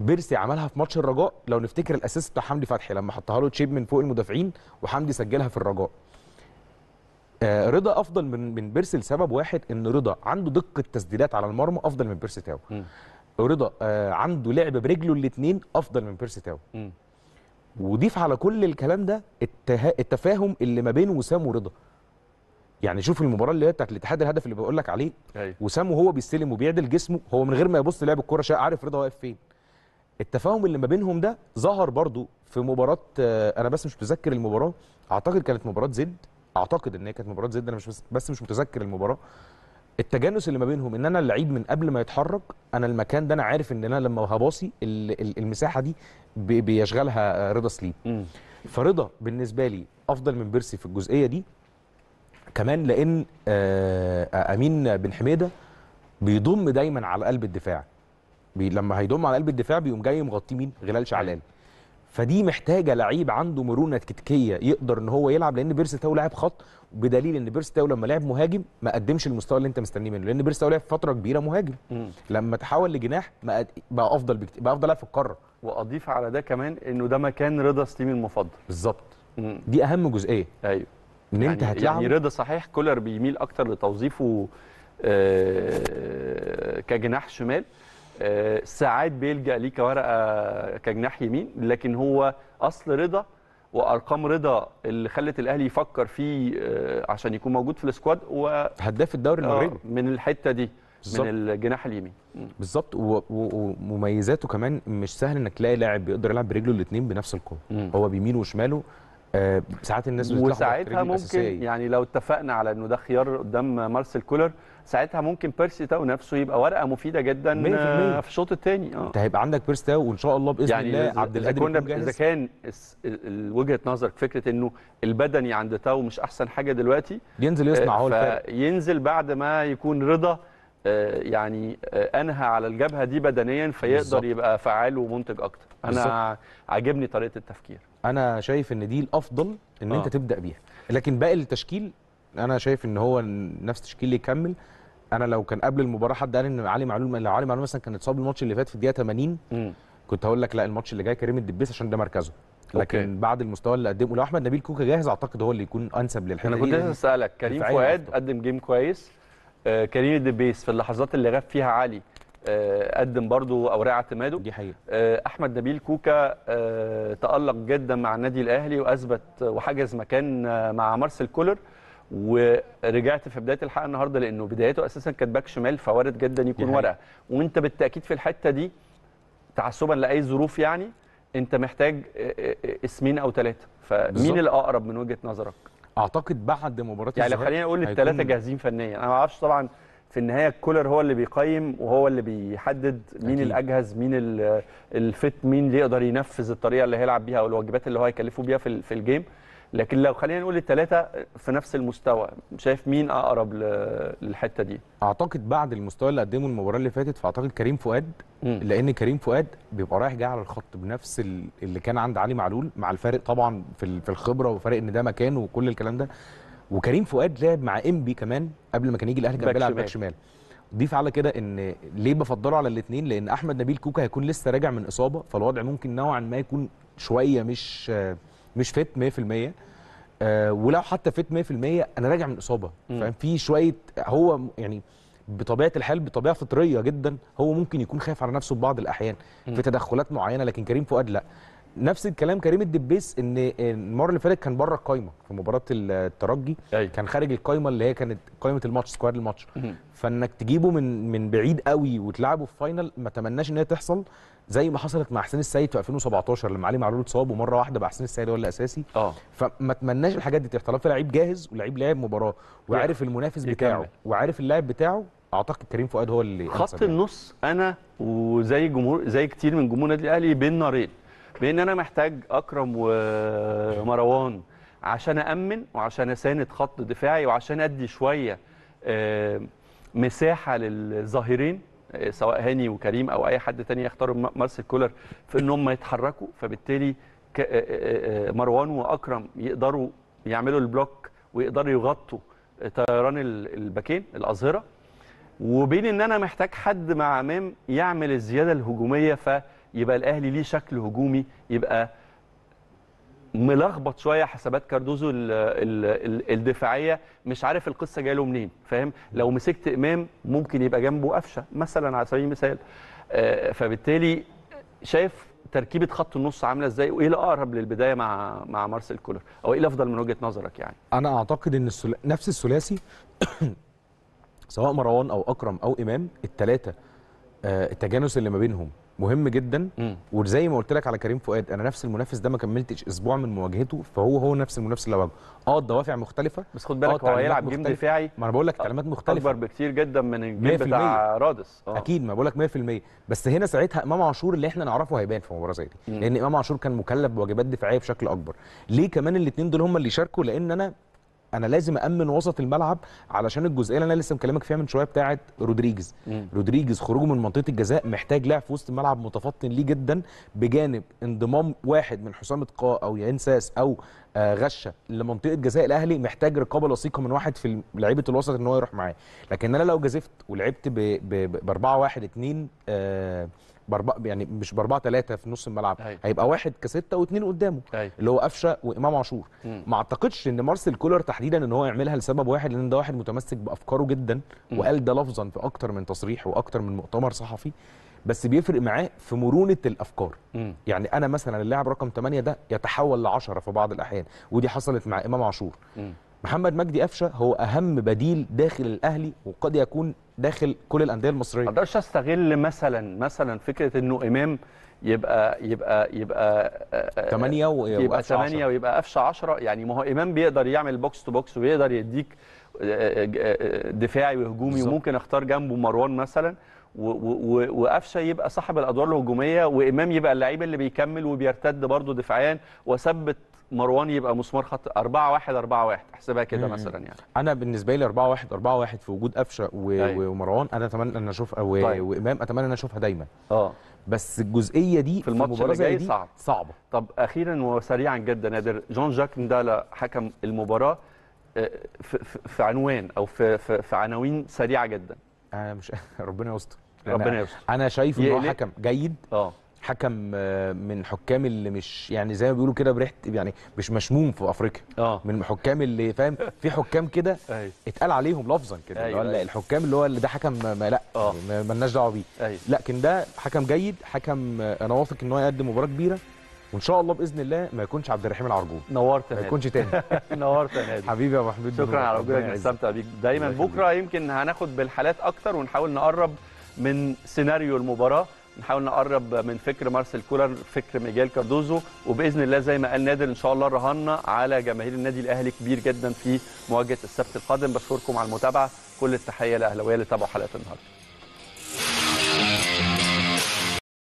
بيرسي عملها في ماتش الرجاء لو نفتكر الاساس بتاع حمدي فتحي لما حطها له تشيب من فوق المدافعين وحمدي سجلها في الرجاء آه، رضا افضل من من بيرس لسبب واحد ان رضا عنده دقه تسديدات على المرمى افضل من بيرس تاو رضا آه، عنده لعب برجله الاثنين افضل من بيرس تاو وضيف على كل الكلام ده التها... التفاهم اللي ما بين وسام ورضا يعني شوف المباراه اللي هي بتاعت الاتحاد الهدف اللي بقول لك عليه أيوة. وسام وهو بيستلم وبيعدل جسمه هو من غير ما يبص لعب الكوره شاء عارف رضا واقف فين التفاهم اللي ما بينهم ده ظهر برضو في مباراه آه، انا بس مش بذكر المباراه اعتقد كانت مباراه زد اعتقد ان هي كانت مباراه زد انا مش بس مش متذكر المباراه التجانس اللي ما بينهم ان انا اللعيب من قبل ما يتحرك انا المكان ده انا عارف ان انا لما هباصي المساحه دي بيشغلها رضا سليم فرضا بالنسبه لي افضل من بيرسي في الجزئيه دي كمان لان آه، امين بن حميده بيضم دايما على قلب الدفاع لما هيضم على قلب الدفاع بيقوم جاي مغطي مين غلال شعلان فدي محتاجه لعيب عنده مرونه تكتيكيه يقدر ان هو يلعب لان بيرس تاو لاعب خط بدليل ان بيرس تاو لما لعب مهاجم ما قدمش المستوى اللي انت مستنيه منه لان بيرس تاو لعب فتره كبيره مهاجم م. لما تحول لجناح بقى افضل بكتير بقى افضل لاعب في القاره واضيف على ده كمان انه ده مكان رضا ستيمي المفضل بالظبط دي اهم جزئيه ايوه ان يعني انت هتلعب يعني رضا صحيح كولر بيميل اكتر لتوظيفه آه كجناح شمال آه، ساعات بيلجا ليه كورقه كجناح يمين لكن هو اصل رضا وارقام رضا اللي خلت الاهلي يفكر فيه آه، عشان يكون موجود في السكواد و هداف الدوري آه، المغربي من الحته دي بالزبط. من الجناح اليمين بالظبط ومميزاته كمان مش سهل انك تلاقي لاعب بيقدر يلعب برجله الاثنين بنفس القوه هو بيمينه وشماله ساعات الناس وساعتها ممكن الأساسية. يعني لو اتفقنا على انه ده خيار قدام مارسيل كولر ساعتها ممكن بيرسي تاو نفسه يبقى ورقه مفيده جدا آه، في الشوط الثاني اه انت هيبقى عندك بيرسي تاو وان شاء الله باذن يعني الله عبد القادر يكون جاهز اذا كان وجهه نظرك فكره انه البدني عند تاو مش احسن حاجه دلوقتي ينزل يصنع آه، هو الفرق ينزل بعد ما يكون رضا آه، يعني انهى على الجبهه دي بدنيا فيقدر بالزبط. يبقى فعال ومنتج اكتر انا عاجبني طريقه التفكير انا شايف ان دي الافضل ان آه. انت تبدا بيها لكن باقي التشكيل انا شايف ان هو نفس تشكيل يكمل انا لو كان قبل المباراه حد قال ان علي معلول لو علي معلول مثلا كان اتصاب الماتش اللي فات في الدقيقه 80 كنت هقول لك لا الماتش اللي جاي كريم الدبيس عشان ده مركزه لكن أوكي. بعد المستوى اللي قدمه لو احمد نبيل كوكا جاهز اعتقد هو اللي يكون انسب للحته انا كنت لسه اسالك كريم فؤاد قدم جيم كويس آه كريم الدبيس في اللحظات اللي غاب فيها علي آه قدم برضه اوراق اعتماده دي حقيقه آه احمد نبيل كوكا آه تالق جدا مع النادي الاهلي واثبت وحجز مكان آه، مع مارسيل كولر ورجعت في بدايه الحلقه النهارده لانه بدايته اساسا كانت باك شمال فوارد جدا يكون ورقه وانت بالتاكيد في الحته دي تعصبا لاي ظروف يعني انت محتاج آه، آه، آه، اسمين او ثلاثه فمين الاقرب من وجهه نظرك اعتقد بعد مباراه يعني خلينا نقول الثلاثه جاهزين فنيا انا ما اعرفش طبعا في النهايه الكولر هو اللي بيقيم وهو اللي بيحدد مين أكيد. الاجهز مين الفت مين اللي يقدر ينفذ الطريقه اللي هيلعب بيها او الواجبات اللي هو هيكلفه بيها في الجيم لكن لو خلينا نقول الثلاثه في نفس المستوى شايف مين اقرب للحته دي اعتقد بعد المستوى اللي قدمه المباراه اللي فاتت فاعتقد كريم فؤاد م. لان كريم فؤاد بيبقى رايح جاي على الخط بنفس اللي كان عند علي معلول مع الفارق طبعا في في الخبره وفارق ان ده مكانه وكل الكلام ده وكريم فؤاد لعب مع انبي كمان قبل ما كان يجي الاهلي كان بيلعب باك شمال ضيف على كده ان ليه بفضله على الاثنين لان احمد نبيل كوكا هيكون لسه راجع من اصابه فالوضع ممكن نوعا ما يكون شويه مش مش فيت 100% آه ولو حتى فيت 100% انا راجع من اصابه فاهم في شويه هو يعني بطبيعه الحال بطبيعه فطريه جدا هو ممكن يكون خايف على نفسه في بعض الاحيان في تدخلات معينه لكن كريم فؤاد لا نفس الكلام كريم الدبيس ان المره اللي فاتت كان بره القايمه في مباراه الترجي أي. أيوه. كان خارج القايمه اللي هي كانت قايمه الماتش سكواد الماتش فانك تجيبه من من بعيد قوي وتلعبه في فاينل ما تمناش ان هي تحصل زي ما حصلت مع حسين السيد في 2017 لما علي معلول اتصاب ومره واحده بقى حسين السيد هو الاساسي اه فما اتمناش الحاجات دي تحصل في لعيب جاهز ولعيب لعب مباراه وعارف المنافس بتاعه وعارف اللاعب بتاعه اعتقد كريم فؤاد هو اللي خط يعني. النص انا وزي جمهور زي كتير من جمهور النادي الاهلي بين نارين بان انا محتاج اكرم ومروان عشان امن وعشان اساند خط دفاعي وعشان ادي شويه آه، مساحه للظاهرين آه، سواء هاني وكريم او اي حد تاني يختاروا مارسيل كولر في ان هم يتحركوا فبالتالي آه، آه، مروان واكرم يقدروا يعملوا البلوك ويقدروا يغطوا طيران الباكين الاظهره وبين ان انا محتاج حد مع امام يعمل الزياده الهجوميه فيبقى الاهلي ليه شكل هجومي يبقى ملخبط شويه حسابات كاردوزو الـ الـ الدفاعيه مش عارف القصه جايه له منين فاهم لو مسكت امام ممكن يبقى جنبه قفشه مثلا على سبيل المثال آه، فبالتالي شايف تركيبه خط النص عامله ازاي وايه الاقرب للبدايه مع مع مارسيل كولر او ايه الافضل من وجهه نظرك يعني انا اعتقد ان السل... نفس الثلاثي سواء مروان او اكرم او امام الثلاثه آه، التجانس اللي ما بينهم مهم جدا وزي ما قلت لك على كريم فؤاد انا نفس المنافس ده ما كملتش اسبوع من مواجهته فهو هو نفس المنافس اللي واجهه اه الدوافع مختلفه بس خد بالك آه، هو هيلعب جيم دفاعي ما انا بقول لك تعليمات مختلفه اكبر بكتير جدا من الجيم بتاع رادس أوه. اكيد ما بقول لك 100% بس هنا ساعتها امام عاشور اللي احنا نعرفه هيبان في مباراه زي دي لان امام عاشور كان مكلف بواجبات دفاعيه بشكل اكبر ليه كمان الاثنين دول هم اللي شاركوا لان انا انا لازم امن وسط الملعب علشان الجزئيه اللي انا لسه مكلمك فيها من شويه بتاعه رودريجز رودريجيز رودريجز خروجه من منطقه الجزاء محتاج لاعب في وسط الملعب متفطن ليه جدا بجانب انضمام واحد من حسام اتقاء او ينساس او آه، غشه لمنطقه جزاء الاهلي محتاج رقابه لصيقه من واحد في لعيبه الوسط ان هو يروح معاه لكن انا لو جازفت ولعبت ب 4 1 2 باربعه يعني مش باربعه ثلاثه في نص الملعب أيوة. هيبقى واحد كسته واثنين قدامه أيوة. اللي هو قفشه وامام عاشور ما اعتقدش ان مارسيل كولر تحديدا ان هو يعملها لسبب واحد لان ده واحد متمسك بافكاره جدا م. وقال ده لفظا في اكتر من تصريح واكتر من مؤتمر صحفي بس بيفرق معاه في مرونه الافكار م. يعني انا مثلا اللاعب رقم 8 ده يتحول ل 10 في بعض الاحيان ودي حصلت مع امام عاشور محمد مجدي قفشه هو اهم بديل داخل الاهلي وقد يكون داخل كل الانديه المصريه ما اقدرش استغل مثلا مثلا فكره انه امام يبقى يبقى يبقى 8 آه، ويبقى يبقى 8 ويبقى قفشه 10 يعني ما هو امام بيقدر يعمل بوكس تو بوكس ويقدر يديك آه، آه، دفاعي وهجومي بالزبط. وممكن اختار جنبه مروان مثلا وقفشه يبقى صاحب الادوار الهجوميه وامام يبقى اللعيب اللي بيكمل وبيرتد برضه دفاعيا وثبت مروان يبقى مسمار خط 4 1 4 1 احسبها كده مثلا يعني انا بالنسبه لي 4 1 4 1 في وجود قفشه أيوه. ومروان انا اتمنى ان اشوفها و... طيب. وامام اتمنى ان اشوفها دايما اه بس الجزئيه دي في الماتش اللي جاي دي صعب. صعبه طب اخيرا وسريعا جدا نادر جون جاك ندالا حكم المباراه آه، في عنوان او في في عناوين سريعه جدا انا مش ربنا يستر ربنا يستر انا شايف ان هو حكم جيد اه حكم آه، من حكام اللي مش يعني زي ما بيقولوا كده بريحه يعني مش مشموم في افريقيا آه. من حكام اللي فاهم في حكام كده أيوه. اتقال عليهم لفظا كده اللي هو أيوه، أيوه. الحكام اللي هو اللي ده حكم ما لا آه. يعني مالناش دعوه بيه أيوة. لكن ده حكم جيد حكم آه، انا واثق ان هو يقدم مباراه كبيره وان شاء الله باذن الله ما يكونش عبد الرحيم العرجون نورت ما يكونش تاني نورت يا نادي حبيبي يا ابو محمود شكرا على وجودك استمتع بيك دايما بكره يمكن هناخد بالحالات اكتر ونحاول نقرب من سيناريو المباراه نحاول نقرب من فكر مارسيل كولر فكر ميجيل كاردوزو وباذن الله زي ما قال نادر ان شاء الله رهاننا على جماهير النادي الاهلي كبير جدا في مواجهه السبت القادم بشكركم على المتابعه كل التحيه الاهلاويه اللي تابعوا حلقه النهارده